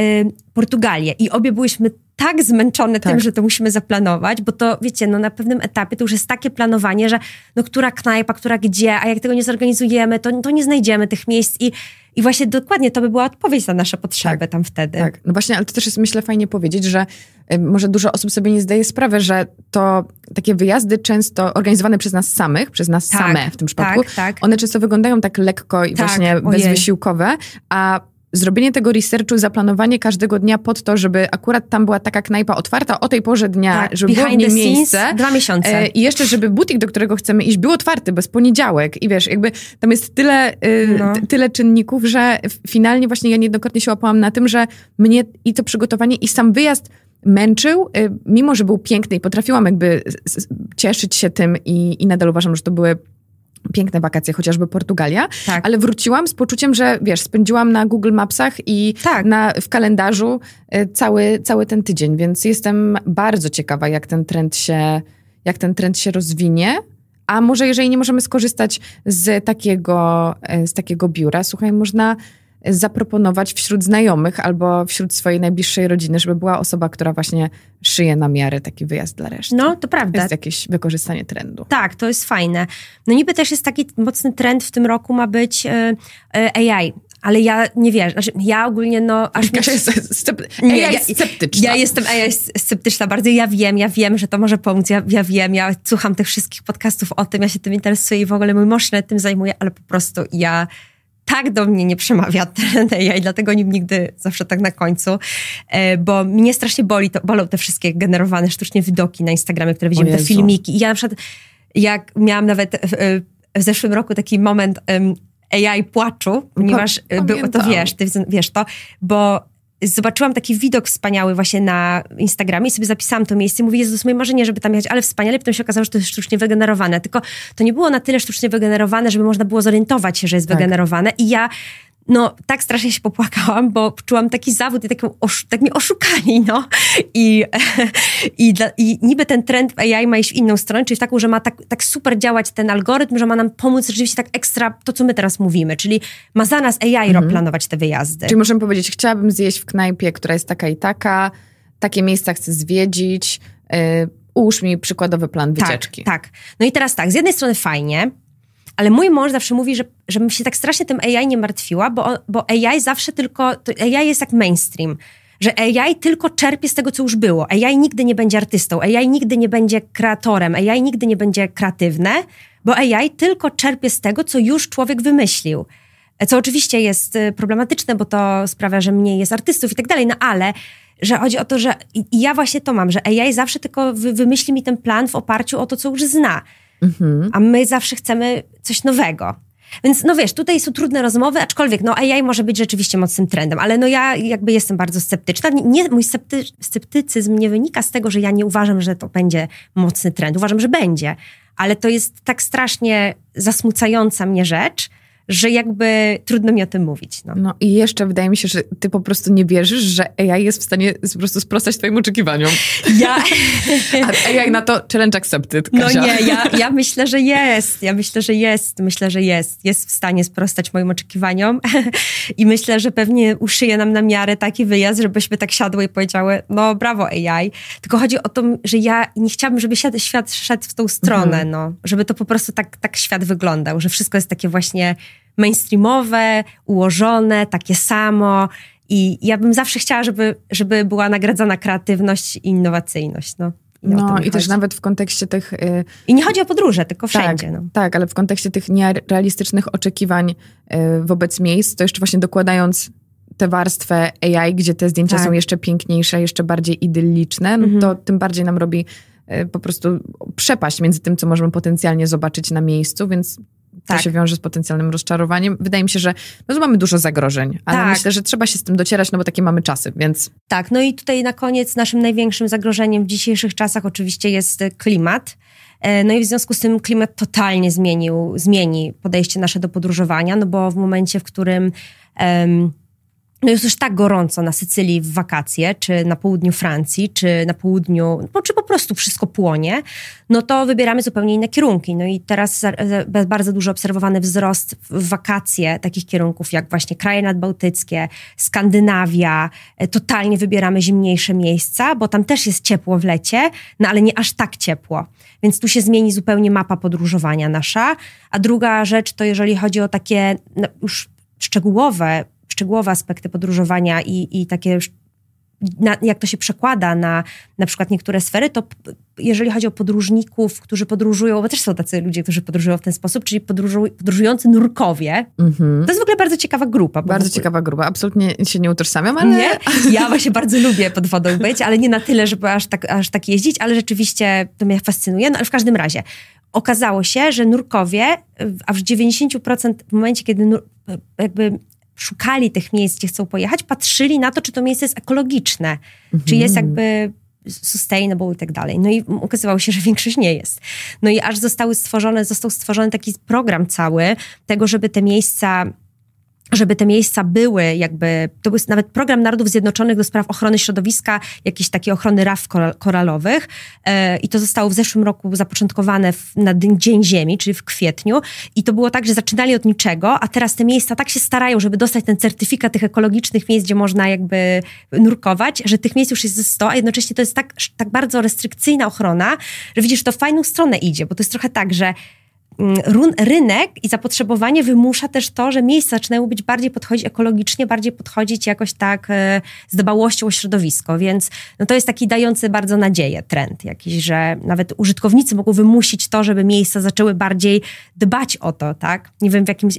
y, Portugalię i obie byłyśmy tak zmęczone tak. tym, że to musimy zaplanować, bo to, wiecie, no na pewnym etapie to już jest takie planowanie, że no która knajpa, która gdzie, a jak tego nie zorganizujemy, to, to nie
znajdziemy tych miejsc i i właśnie dokładnie to by była odpowiedź na nasze potrzeby tak, tam wtedy. Tak, no właśnie, ale to też jest myślę fajnie powiedzieć, że y, może dużo osób sobie nie zdaje sprawy, że to takie wyjazdy często organizowane przez nas samych, przez nas tak, same w tym przypadku, tak, tak. one często wyglądają tak lekko i tak, właśnie bezwysiłkowe, a zrobienie tego researchu, zaplanowanie każdego dnia pod to, żeby akurat tam była taka knajpa otwarta o tej porze dnia, tak, żeby było w miejsce. Dwa miesiące. E, I jeszcze, żeby butik, do którego chcemy iść, był otwarty, bez poniedziałek. I wiesz, jakby tam jest tyle, y, no. tyle czynników, że finalnie właśnie ja niejednokrotnie się łapałam na tym, że mnie i to przygotowanie i sam wyjazd męczył, y, mimo że był piękny i potrafiłam jakby cieszyć się tym i, i nadal uważam, że to były piękne wakacje, chociażby Portugalia, tak. ale wróciłam z poczuciem, że wiesz, spędziłam na Google Mapsach i tak. na, w kalendarzu e, cały, cały ten tydzień, więc jestem bardzo ciekawa, jak ten trend się, jak ten trend się rozwinie. A może jeżeli nie możemy skorzystać z takiego, e, z takiego biura, słuchaj, można zaproponować wśród znajomych albo wśród swojej najbliższej rodziny, żeby była osoba, która właśnie szyje na miarę taki wyjazd dla reszty. No, to prawda. Jest jakieś wykorzystanie trendu. Tak, to jest fajne. No niby też jest taki mocny trend w tym roku ma być yy,
e, e, AI, ale ja nie wierzę. Znaczy, ja ogólnie, no... Aż Kasia jest sceptyczna. Nie, ja, sceptyczna. Ja jestem AI sceptyczna bardziej. Ja wiem, ja wiem, że to może pomóc. Ja, ja wiem, ja słucham tych wszystkich podcastów o tym, ja się tym interesuję i w ogóle mój mąż się tym zajmuje, ale po prostu ja tak do mnie nie przemawia ten AI, dlatego nim nigdy zawsze tak na końcu, e, bo mnie strasznie boli to, bolą te wszystkie generowane sztucznie widoki na Instagramie, które widzimy, te filmiki. I ja na przykład, jak miałam nawet w zeszłym roku taki moment AI płaczu, ponieważ e, Pamiętam. był, to wiesz, ty wiesz to, bo zobaczyłam taki widok wspaniały właśnie na Instagramie i sobie zapisałam to miejsce. Mówię, Jezus, moje marzenie, żeby tam jechać, ale wspaniale. Potem się okazało, że to jest sztucznie wygenerowane. Tylko to nie było na tyle sztucznie wygenerowane, żeby można było zorientować się, że jest tak. wygenerowane. I ja no tak strasznie się popłakałam, bo czułam taki zawód i taką, tak mnie oszukali, no. I, i, dla, I niby ten trend w AI ma iść w inną stronę, czyli w taką, że ma tak, tak super działać ten algorytm, że ma nam pomóc rzeczywiście tak ekstra to, co my teraz mówimy, czyli ma za nas AI mhm. planować te wyjazdy. Czyli możemy
powiedzieć, chciałabym zjeść w knajpie, która jest taka i taka, takie miejsca chcę zwiedzić, yy, ułóż mi przykładowy plan tak, wycieczki. Tak, tak. No i teraz tak, z jednej strony fajnie, ale mój mąż zawsze mówi, że, żebym się tak strasznie
tym AI nie martwiła, bo, bo AI zawsze tylko, AI jest jak mainstream że AI tylko czerpie z tego, co już było. AI nigdy nie będzie artystą, AI nigdy nie będzie kreatorem, AI nigdy nie będzie kreatywne, bo AI tylko czerpie z tego, co już człowiek wymyślił. Co oczywiście jest y, problematyczne, bo to sprawia, że mniej jest artystów i tak dalej, no ale że chodzi o to, że ja właśnie to mam, że AI zawsze tylko wymyśli mi ten plan w oparciu o to, co już zna. Mhm. A my zawsze chcemy coś nowego. Więc no wiesz, tutaj są trudne rozmowy, aczkolwiek no AI może być rzeczywiście mocnym trendem, ale no ja jakby jestem bardzo sceptyczna. Nie, mój scepty, sceptycyzm nie wynika z tego, że ja nie uważam, że to będzie mocny trend. Uważam, że będzie, ale to jest tak strasznie zasmucająca mnie rzecz, że jakby
trudno mi o tym mówić. No. no. i jeszcze wydaje mi się, że ty po prostu nie wierzysz, że AI jest w stanie po prostu sprostać twoim oczekiwaniom. Ja... A AI na to challenge accepted, Kasia. No nie, ja,
ja myślę, że jest. Ja myślę, że jest. Myślę, że jest. Jest w stanie sprostać moim oczekiwaniom i myślę, że pewnie uszyje nam na miarę taki wyjazd, żebyśmy tak siadły i powiedziały, no brawo AI. Tylko chodzi o to, że ja nie chciałabym, żeby świat szedł w tą stronę, mhm. no. Żeby to po prostu tak, tak świat wyglądał, że wszystko jest takie właśnie mainstreamowe, ułożone, takie samo. I ja bym zawsze chciała, żeby, żeby była nagradzana kreatywność i innowacyjność. No.
I no i też nawet w kontekście tych... Yy, I nie chodzi o podróże, tylko tak, wszędzie. No. Tak, ale w kontekście tych nierealistycznych oczekiwań yy, wobec miejsc, to jeszcze właśnie dokładając tę warstwę AI, gdzie te zdjęcia tak. są jeszcze piękniejsze, jeszcze bardziej idylliczne, no mhm. to tym bardziej nam robi y, po prostu przepaść między tym, co możemy potencjalnie zobaczyć na miejscu, więc tak. to się wiąże z potencjalnym rozczarowaniem. Wydaje mi się, że no, mamy dużo zagrożeń, ale tak. myślę, że trzeba się z tym docierać, no bo takie mamy czasy, więc... Tak, no
i tutaj na koniec naszym największym zagrożeniem w dzisiejszych czasach oczywiście jest e, klimat. E, no i w związku z tym klimat totalnie zmienił, zmieni podejście nasze do podróżowania, no bo w momencie, w którym... Um, no jest już tak gorąco na Sycylii w wakacje, czy na południu Francji, czy na południu, no, czy po prostu wszystko płonie, no to wybieramy zupełnie inne kierunki. No i teraz bardzo dużo obserwowany wzrost w wakacje takich kierunków jak właśnie kraje nadbałtyckie, Skandynawia. E, totalnie wybieramy zimniejsze miejsca, bo tam też jest ciepło w lecie, no ale nie aż tak ciepło. Więc tu się zmieni zupełnie mapa podróżowania nasza. A druga rzecz to jeżeli chodzi o takie no, już szczegółowe szczegółowe aspekty podróżowania i, i takie na, jak to się przekłada na na przykład niektóre sfery, to jeżeli chodzi o podróżników, którzy podróżują, bo też są tacy ludzie, którzy podróżują w ten sposób, czyli podróżu, podróżujący nurkowie, mm -hmm. to jest w ogóle bardzo ciekawa grupa. Bardzo ciekawa grupa, absolutnie się nie utożsamiam, ale... Nie? Ja właśnie bardzo lubię pod wodą być, ale nie na tyle, żeby aż tak, aż tak jeździć, ale rzeczywiście to mnie fascynuje, no ale w każdym razie okazało się, że nurkowie, aż 90% w momencie, kiedy nur, jakby szukali tych miejsc, gdzie chcą pojechać, patrzyli na to, czy to miejsce jest ekologiczne, mhm. czy jest mhm. jakby sustainable i tak dalej. No i okazywało się, że większość nie jest. No i aż zostały stworzone, został stworzony taki program cały tego, żeby te miejsca żeby te miejsca były jakby, to był nawet program Narodów Zjednoczonych do spraw ochrony środowiska, jakiejś takiej ochrony raf koralowych e, i to zostało w zeszłym roku zapoczątkowane w, na Dzień Ziemi, czyli w kwietniu i to było tak, że zaczynali od niczego, a teraz te miejsca tak się starają, żeby dostać ten certyfikat tych ekologicznych miejsc, gdzie można jakby nurkować, że tych miejsc już jest ze 100, a jednocześnie to jest tak, tak bardzo restrykcyjna ochrona, że widzisz, to w fajną stronę idzie, bo to jest trochę tak, że Mm, rynek i zapotrzebowanie wymusza też to, że miejsca zaczynają być bardziej podchodzić ekologicznie, bardziej podchodzić jakoś tak e, z dbałością o środowisko, więc no to jest taki dający bardzo nadzieję trend jakiś, że nawet użytkownicy mogą wymusić to, żeby miejsca zaczęły bardziej dbać o to, tak? Nie wiem w jakim, w,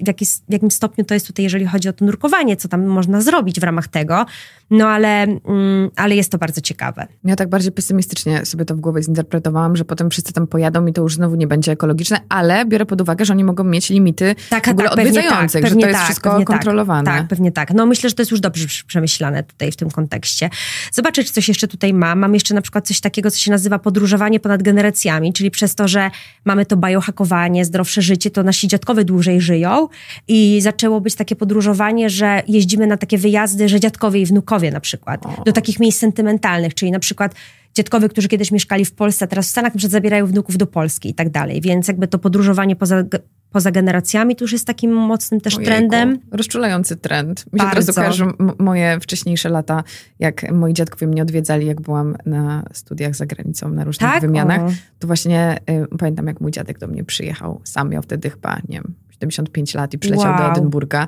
w jakim stopniu to jest tutaj, jeżeli chodzi o to nurkowanie, co tam można zrobić w ramach tego, no ale, mm, ale jest to bardzo
ciekawe. Ja tak bardziej pesymistycznie sobie to w głowie zinterpretowałam, że potem wszyscy tam pojadą i to już znowu nie będzie ekologiczne, ale biorę pod uwagę, że oni mogą mieć limity tak, w tak, ogóle tak, odwiedzających, tak, że to jest tak, wszystko tak. kontrolowane. Tak, pewnie tak. No myślę, że to jest już dobrze przemyślane tutaj w tym kontekście.
Zobaczę, czy coś jeszcze tutaj mam. Mam jeszcze na przykład coś takiego, co się nazywa podróżowanie ponad generacjami, czyli przez to, że mamy to biohakowanie, zdrowsze życie, to nasi dziadkowie dłużej żyją i zaczęło być takie podróżowanie, że jeździmy na takie wyjazdy, że dziadkowie i wnukowie na przykład, o. do takich miejsc sentymentalnych, czyli na przykład dziadkowie, którzy kiedyś mieszkali w Polsce, teraz w Stanach, przed zabierają wnuków do Polski i tak dalej. Więc jakby to podróżowanie poza, poza generacjami to już jest takim mocnym też Ojejku, trendem.
Rozczulający trend. Mi Bardzo. się teraz kojarzą moje wcześniejsze lata, jak moi dziadkowie mnie odwiedzali, jak byłam na studiach za granicą, na różnych tak? wymianach. O. To właśnie y, pamiętam, jak mój dziadek do mnie przyjechał sam, miał wtedy chyba, nie wiem, 75 lat i przyleciał wow. do Edynburga.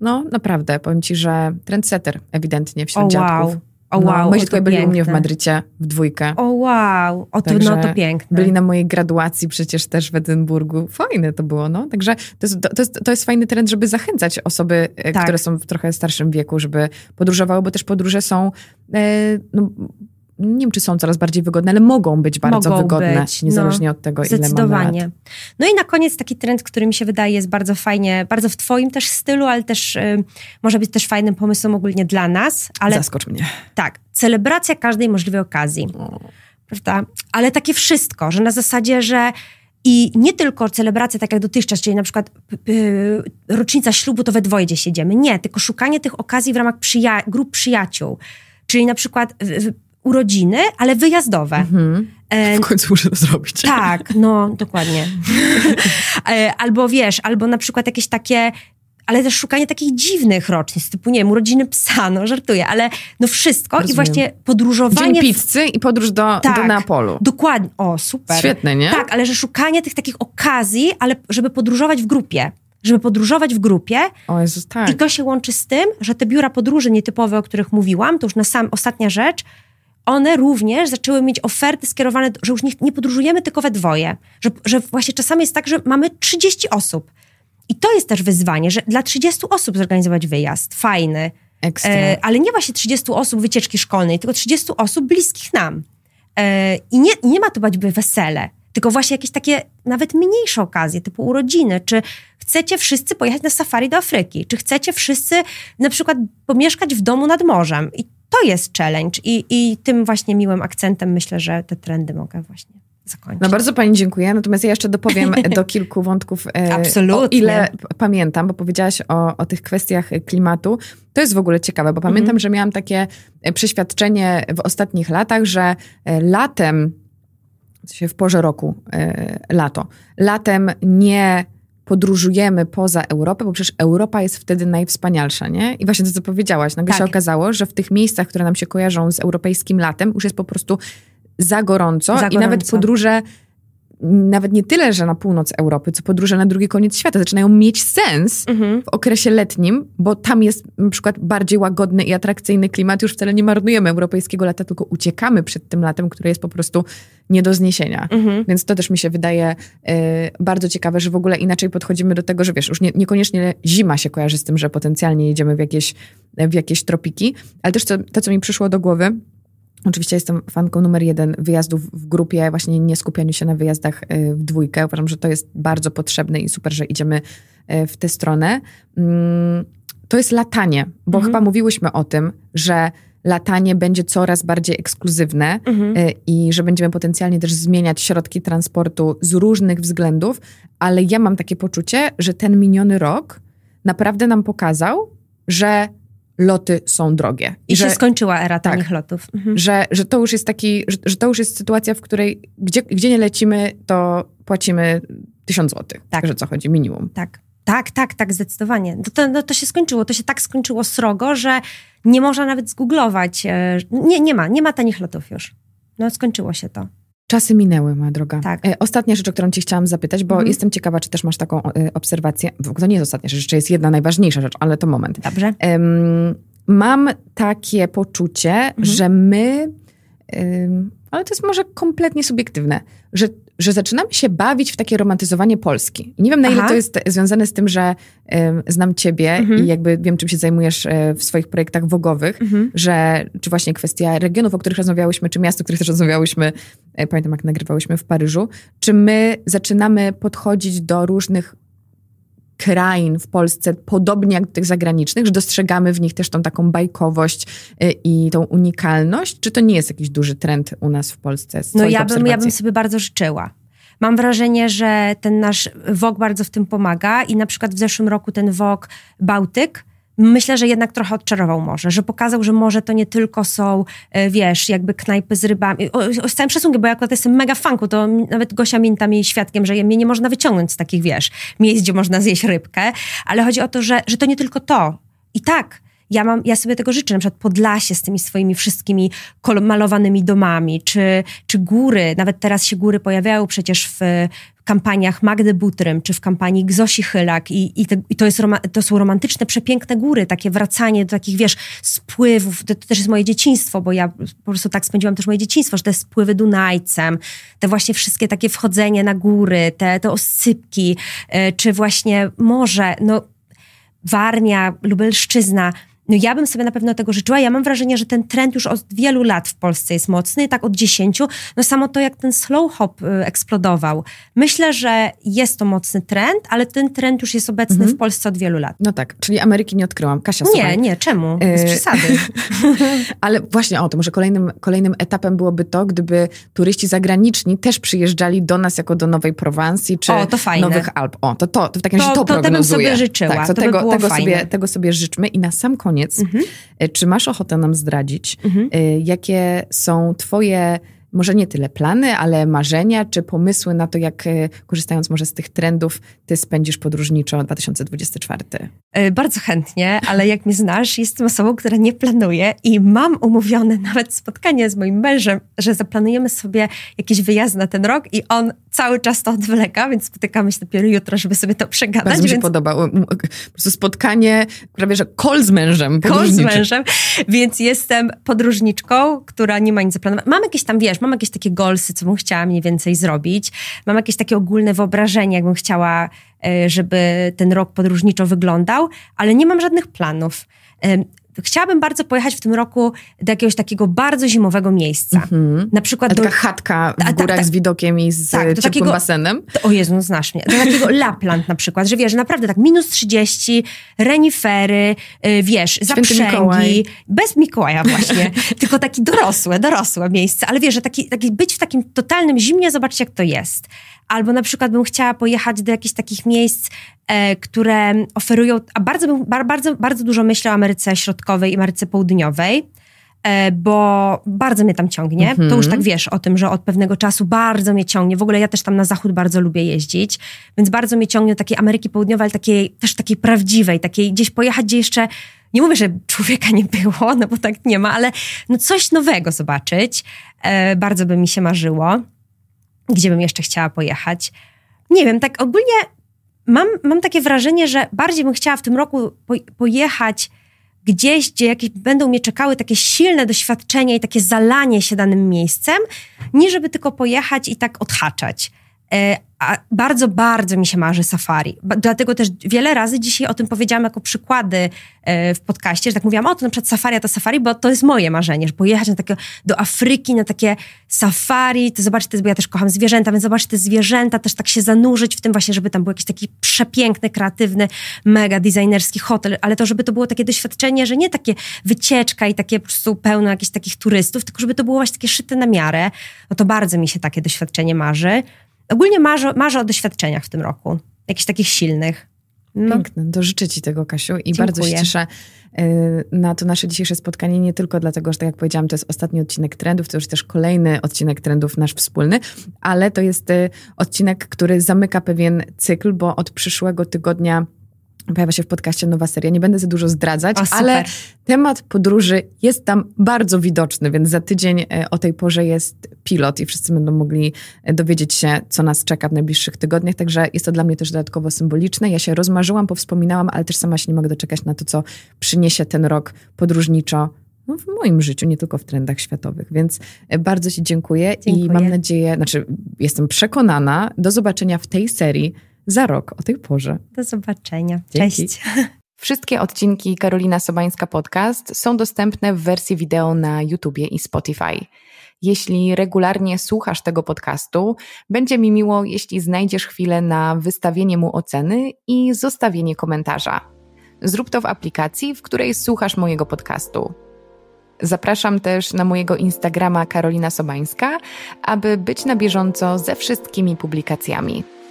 No naprawdę, powiem ci, że trendsetter ewidentnie wśród dziadków. Wow. O, wow, no, moi byli piękne. u mnie w Madrycie w dwójkę. O wow, o to, no to piękne. Byli na mojej graduacji przecież też w Edynburgu. Fajne to było, no. Także to jest, to jest, to jest fajny trend, żeby zachęcać osoby, e, tak. które są w trochę starszym wieku, żeby podróżowały, bo też podróże są e, no, nie wiem, czy są coraz bardziej wygodne, ale mogą być bardzo mogą wygodne, być. No. niezależnie no, od tego, ile Zdecydowanie. Mamy Zdecydowanie.
No i na koniec taki trend, który mi się wydaje jest bardzo fajnie, bardzo w twoim też stylu, ale też y, może być też fajnym pomysłem ogólnie dla nas. Ale, Zaskocz mnie. Tak, celebracja każdej możliwej okazji. Prawda? Ale takie wszystko, że na zasadzie, że i nie tylko celebracje, tak jak dotychczas, czyli na przykład yy, rocznica ślubu, to we dwoje gdzieś Nie, tylko szukanie tych okazji w ramach przyja- grup przyjaciół. Czyli na przykład urodziny, ale wyjazdowe. Mhm. E, w końcu muszę to zrobić. Tak, no dokładnie. E, albo wiesz, albo na przykład jakieś takie ale też szukanie takich dziwnych rocznic, typu, nie wiem, urodziny psa, no żartuję, ale no wszystko Rozumiem. i właśnie podróżowanie... Dzień pizzy i podróż do, tak, do Neapolu. dokładnie. O, super. Świetne, nie? Tak, ale że szukanie tych takich okazji, ale żeby podróżować w grupie. Żeby podróżować w grupie. O Jezus, tak. I to się łączy z tym, że te biura podróży nietypowe, o których mówiłam, to już na sam ostatnia rzecz, one również zaczęły mieć oferty skierowane, że już nie, nie podróżujemy tylko we dwoje, że, że właśnie czasami jest tak, że mamy 30 osób. I to jest też wyzwanie, że dla 30 osób zorganizować wyjazd, fajny, e, ale nie właśnie 30 osób wycieczki szkolnej, tylko 30 osób bliskich nam. E, I nie, nie ma to być wesele, tylko właśnie jakieś takie nawet mniejsze okazje, typu urodziny, czy chcecie wszyscy pojechać na safari do Afryki, czy chcecie wszyscy na przykład pomieszkać w domu nad morzem. I to jest challenge i,
i tym właśnie miłym akcentem myślę, że te trendy mogę właśnie Zakończyć. No bardzo Pani dziękuję. Natomiast ja jeszcze dopowiem do kilku wątków, e, Absolutnie. O ile pamiętam, bo powiedziałaś o, o tych kwestiach klimatu. To jest w ogóle ciekawe, bo pamiętam, mhm. że miałam takie e, przeświadczenie w ostatnich latach, że e, latem, w porze roku, lato, latem nie podróżujemy poza Europę, bo przecież Europa jest wtedy najwspanialsza, nie? I właśnie to, co powiedziałaś, nagle tak. się okazało, że w tych miejscach, które nam się kojarzą z europejskim latem, już jest po prostu za gorąco, za gorąco. i nawet podróże nawet nie tyle, że na północ Europy, co podróże na drugi koniec świata zaczynają mieć sens mhm. w okresie letnim, bo tam jest na przykład bardziej łagodny i atrakcyjny klimat. Już wcale nie marnujemy europejskiego lata, tylko uciekamy przed tym latem, które jest po prostu nie do zniesienia. Mhm. Więc to też mi się wydaje y, bardzo ciekawe, że w ogóle inaczej podchodzimy do tego, że wiesz, już nie, niekoniecznie zima się kojarzy z tym, że potencjalnie jedziemy w jakieś, w jakieś tropiki, ale też to, to co mi przyszło do głowy, Oczywiście jestem fanką numer jeden wyjazdów w grupie, właśnie nie skupianiu się na wyjazdach y, w dwójkę. Uważam, że to jest bardzo potrzebne i super, że idziemy y, w tę stronę. Mm, to jest latanie, bo mhm. chyba mówiłyśmy o tym, że latanie będzie coraz bardziej ekskluzywne mhm. E, i że będziemy potencjalnie też zmieniać środki transportu z różnych względów, ale ja mam takie poczucie, że ten miniony rok naprawdę nam pokazał, że loty są drogie. I że, się skończyła era tak, tanich lotów. Mhm. Że, że to już jest taki, że, że, to już jest sytuacja, w której gdzie, gdzie nie lecimy, to płacimy tysiąc złotych. Tak. Że co chodzi, minimum. Tak. Tak, tak, tak, zdecydowanie. No to, no
to się skończyło, to się tak skończyło srogo, że nie można nawet zgooglować. E, nie, nie ma,
nie ma tanich lotów już. No skończyło się to. Czasy minęły, moja droga. Tak. E, ostatnia rzecz, o którą ci chciałam zapytać, bo mhm. jestem ciekawa, czy też masz taką e, obserwację. To nie jest ostatnia rzecz, jeszcze jest jedna najważniejsza rzecz, ale to moment. Dobrze. mam takie poczucie, mhm. że my, ale to jest może kompletnie subiektywne, że że zaczynamy się bawić w takie romantyzowanie Polski. Nie wiem, na ile Aha. to jest związane z tym, że znam ciebie mhm. i jakby wiem, czym się zajmujesz e, w swoich projektach wogowych, mhm. że czy właśnie kwestia regionów, o których rozmawiałyśmy, czy miast, o których też rozmawiałyśmy, e, pamiętam jak nagrywałyśmy w Paryżu, czy my zaczynamy podchodzić do różnych krain w Polsce, podobnie jak tych zagranicznych, że dostrzegamy w nich też tą taką bajkowość y, i tą unikalność? Czy to nie jest jakiś duży trend u nas w Polsce? No ja bym, ja bym sobie bardzo życzyła.
Mam wrażenie, że ten nasz WOG bardzo w tym pomaga i na przykład w zeszłym roku ten WOG Bałtyk myślę, że jednak trochę odczarował morze, że pokazał, że morze to nie tylko są, e, wiesz, jakby knajpy z rybami. O, o, z całym szacunkiem, bo ja akurat jestem mega fanku, to nawet Gosia Minta mi świadkiem, że mnie nie można wyciągnąć z takich, wiesz, miejsc, gdzie można zjeść rybkę, ale chodzi o to, że, że to nie tylko to. I tak, ja, mam, ja sobie tego życzę, na przykład Podlasie z tymi swoimi wszystkimi malowanymi domami, czy, czy góry, nawet teraz się góry pojawiają przecież w, kampaniach Magdy Butrym, czy w kampanii Gzosi Chylak i, i, te, i to, jest to są romantyczne, przepiękne góry, takie wracanie do takich, wiesz, spływów, to, to, też jest moje dzieciństwo, bo ja po prostu tak spędziłam też moje dzieciństwo, że te spływy Dunajcem, te właśnie wszystkie takie wchodzenie na góry, te, te oscypki, e, czy właśnie morze, no Warnia, Lubelszczyzna, no ja bym sobie na pewno tego życzyła. Ja mam wrażenie, że ten trend już od wielu lat w Polsce jest mocny, tak od dziesięciu. No samo to, jak ten slow hop y, eksplodował. Myślę, że jest to mocny trend, ale ten trend już jest obecny mhm. w Polsce od wielu lat. No tak, czyli
Ameryki nie odkryłam. Kasia, słuchaj. Nie, nie, czemu? Y, Z e... przesady. ale właśnie o to, może kolejnym, kolejnym etapem byłoby to, gdyby turyści zagraniczni też przyjeżdżali do nas jako do Nowej Prowansji czy o, Nowych Alp. O, to, to, to w takim razie to, to, to prognozuję. To bym sobie życzyła. Tak, to, to by było tego, fajne. sobie, tego sobie życzmy i na sam koniec koniec. Mhm. E, czy masz ochotę nam zdradzić, mhm. E, jakie są Twoje może nie tyle plany, ale marzenia czy pomysły na to, jak e, korzystając może z tych trendów, ty spędzisz podróżniczo 2024?
E, bardzo chętnie, ale jak mnie znasz, jestem osobą, która nie planuje i mam umówione nawet spotkanie z moim mężem, że zaplanujemy sobie jakiś wyjazd na ten rok i on cały czas to odwleka, więc spotykamy się dopiero jutro, żeby sobie to przegadać. Bardzo mi się więc... Um,
um, po
prostu spotkanie, prawie że call z mężem. Call z mężem, więc jestem podróżniczką, która nie ma nic zaplanowanego. Mam jakieś tam, wiesz, mam jakieś takie golsy, co bym chciała mniej więcej zrobić, mam jakieś takie ogólne wyobrażenie, jakbym chciała, e, żeby ten rok podróżniczo wyglądał, ale nie mam żadnych planów. Chciałabym bardzo pojechać w tym roku do jakiegoś takiego bardzo zimowego miejsca. Mm -hmm. Na przykład do... Taka chatka w tak, górach ta, ta, z widokiem i z tak, takiego, basenem. To, o Jezu, no znasz mnie. Do takiego Lapland na przykład, że wiesz, naprawdę tak minus 30, renifery, y, wiesz, Święty zaprzęgi. Mikołaj. Bez Mikołaja właśnie. tylko takie dorosłe, dorosłe miejsce. Ale wiesz, że taki, taki być w takim totalnym zimnie, zobaczcie jak to jest. Albo na przykład bym chciała pojechać do jakichś takich miejsc, e, które oferują, a bardzo, bardzo, bardzo dużo myślę o Ameryce Środkowej i Ameryce Południowej, e, bo bardzo mnie tam ciągnie. Mhm. To już tak wiesz o tym, że od pewnego czasu bardzo mnie ciągnie. W ogóle ja też tam na zachód bardzo lubię jeździć, więc bardzo mnie ciągnie do takiej Ameryki Południowej, ale takiej, też takiej prawdziwej, takiej gdzieś pojechać, gdzie jeszcze nie mówię, że człowieka nie było, no bo tak nie ma, ale no coś nowego zobaczyć. E, bardzo by mi się marzyło gdzie bym jeszcze chciała pojechać. Nie wiem, tak ogólnie mam, mam takie wrażenie, że bardziej bym chciała w tym roku po, pojechać gdzieś, gdzie jakieś będą mnie czekały takie silne doświadczenia i takie zalanie się danym miejscem, niż żeby tylko pojechać i tak odhaczać. E, a bardzo, bardzo mi się marzy safari. Dlatego też wiele razy dzisiaj o tym powiedziałam jako przykłady e, w podcaście, że tak mówiłam, o to na przykład safari, to safari, bo to jest moje marzenie, że pojechać na takie, do Afryki, na takie safari, to zobaczyć, bo ja też kocham zwierzęta, więc zobaczyć te zwierzęta, też tak się zanurzyć w tym właśnie, żeby tam był jakiś taki przepiękny, kreatywny, mega designerski hotel, ale to, żeby to było takie doświadczenie, że nie takie wycieczka i takie po prostu pełno jakichś takich turystów, tylko żeby to było właśnie takie szyte na miarę, no to bardzo mi się takie doświadczenie marzy. Ogólnie marzę,
marzę o doświadczeniach w tym roku, jakichś takich silnych. No. Piękne, to życzę Ci tego, Kasiu, i Dziękuję. bardzo się cieszę y, na to nasze dzisiejsze spotkanie, nie tylko dlatego, że tak jak powiedziałam, to jest ostatni odcinek trendów, to już też kolejny odcinek trendów nasz wspólny, ale to jest y, odcinek, który zamyka pewien cykl, bo od przyszłego tygodnia Pojawia się w podcaście nowa seria. Nie będę za dużo zdradzać, o, ale temat podróży jest tam bardzo widoczny, więc za tydzień e, o tej porze jest pilot i wszyscy będą mogli e, dowiedzieć się, co nas czeka w najbliższych tygodniach. Także jest to dla mnie też dodatkowo symboliczne. Ja się rozmarzyłam, powspominałam, ale też sama się nie mogę doczekać na to, co przyniesie ten rok podróżniczo no, w moim życiu, nie tylko w trendach światowych. Więc e, bardzo Ci dziękuję, dziękuję i mam nadzieję, znaczy jestem przekonana, do zobaczenia w tej serii za rok o tej porze. Do zobaczenia. Dzięki. Cześć. Wszystkie odcinki Karolina Sobańska Podcast są dostępne w wersji wideo na YouTubie i Spotify. Jeśli regularnie słuchasz tego podcastu, będzie mi miło, jeśli znajdziesz chwilę na wystawienie mu oceny i zostawienie komentarza. Zrób to w aplikacji, w której słuchasz mojego podcastu. Zapraszam też na mojego Instagrama Karolina Sobańska, aby być na bieżąco ze wszystkimi publikacjami.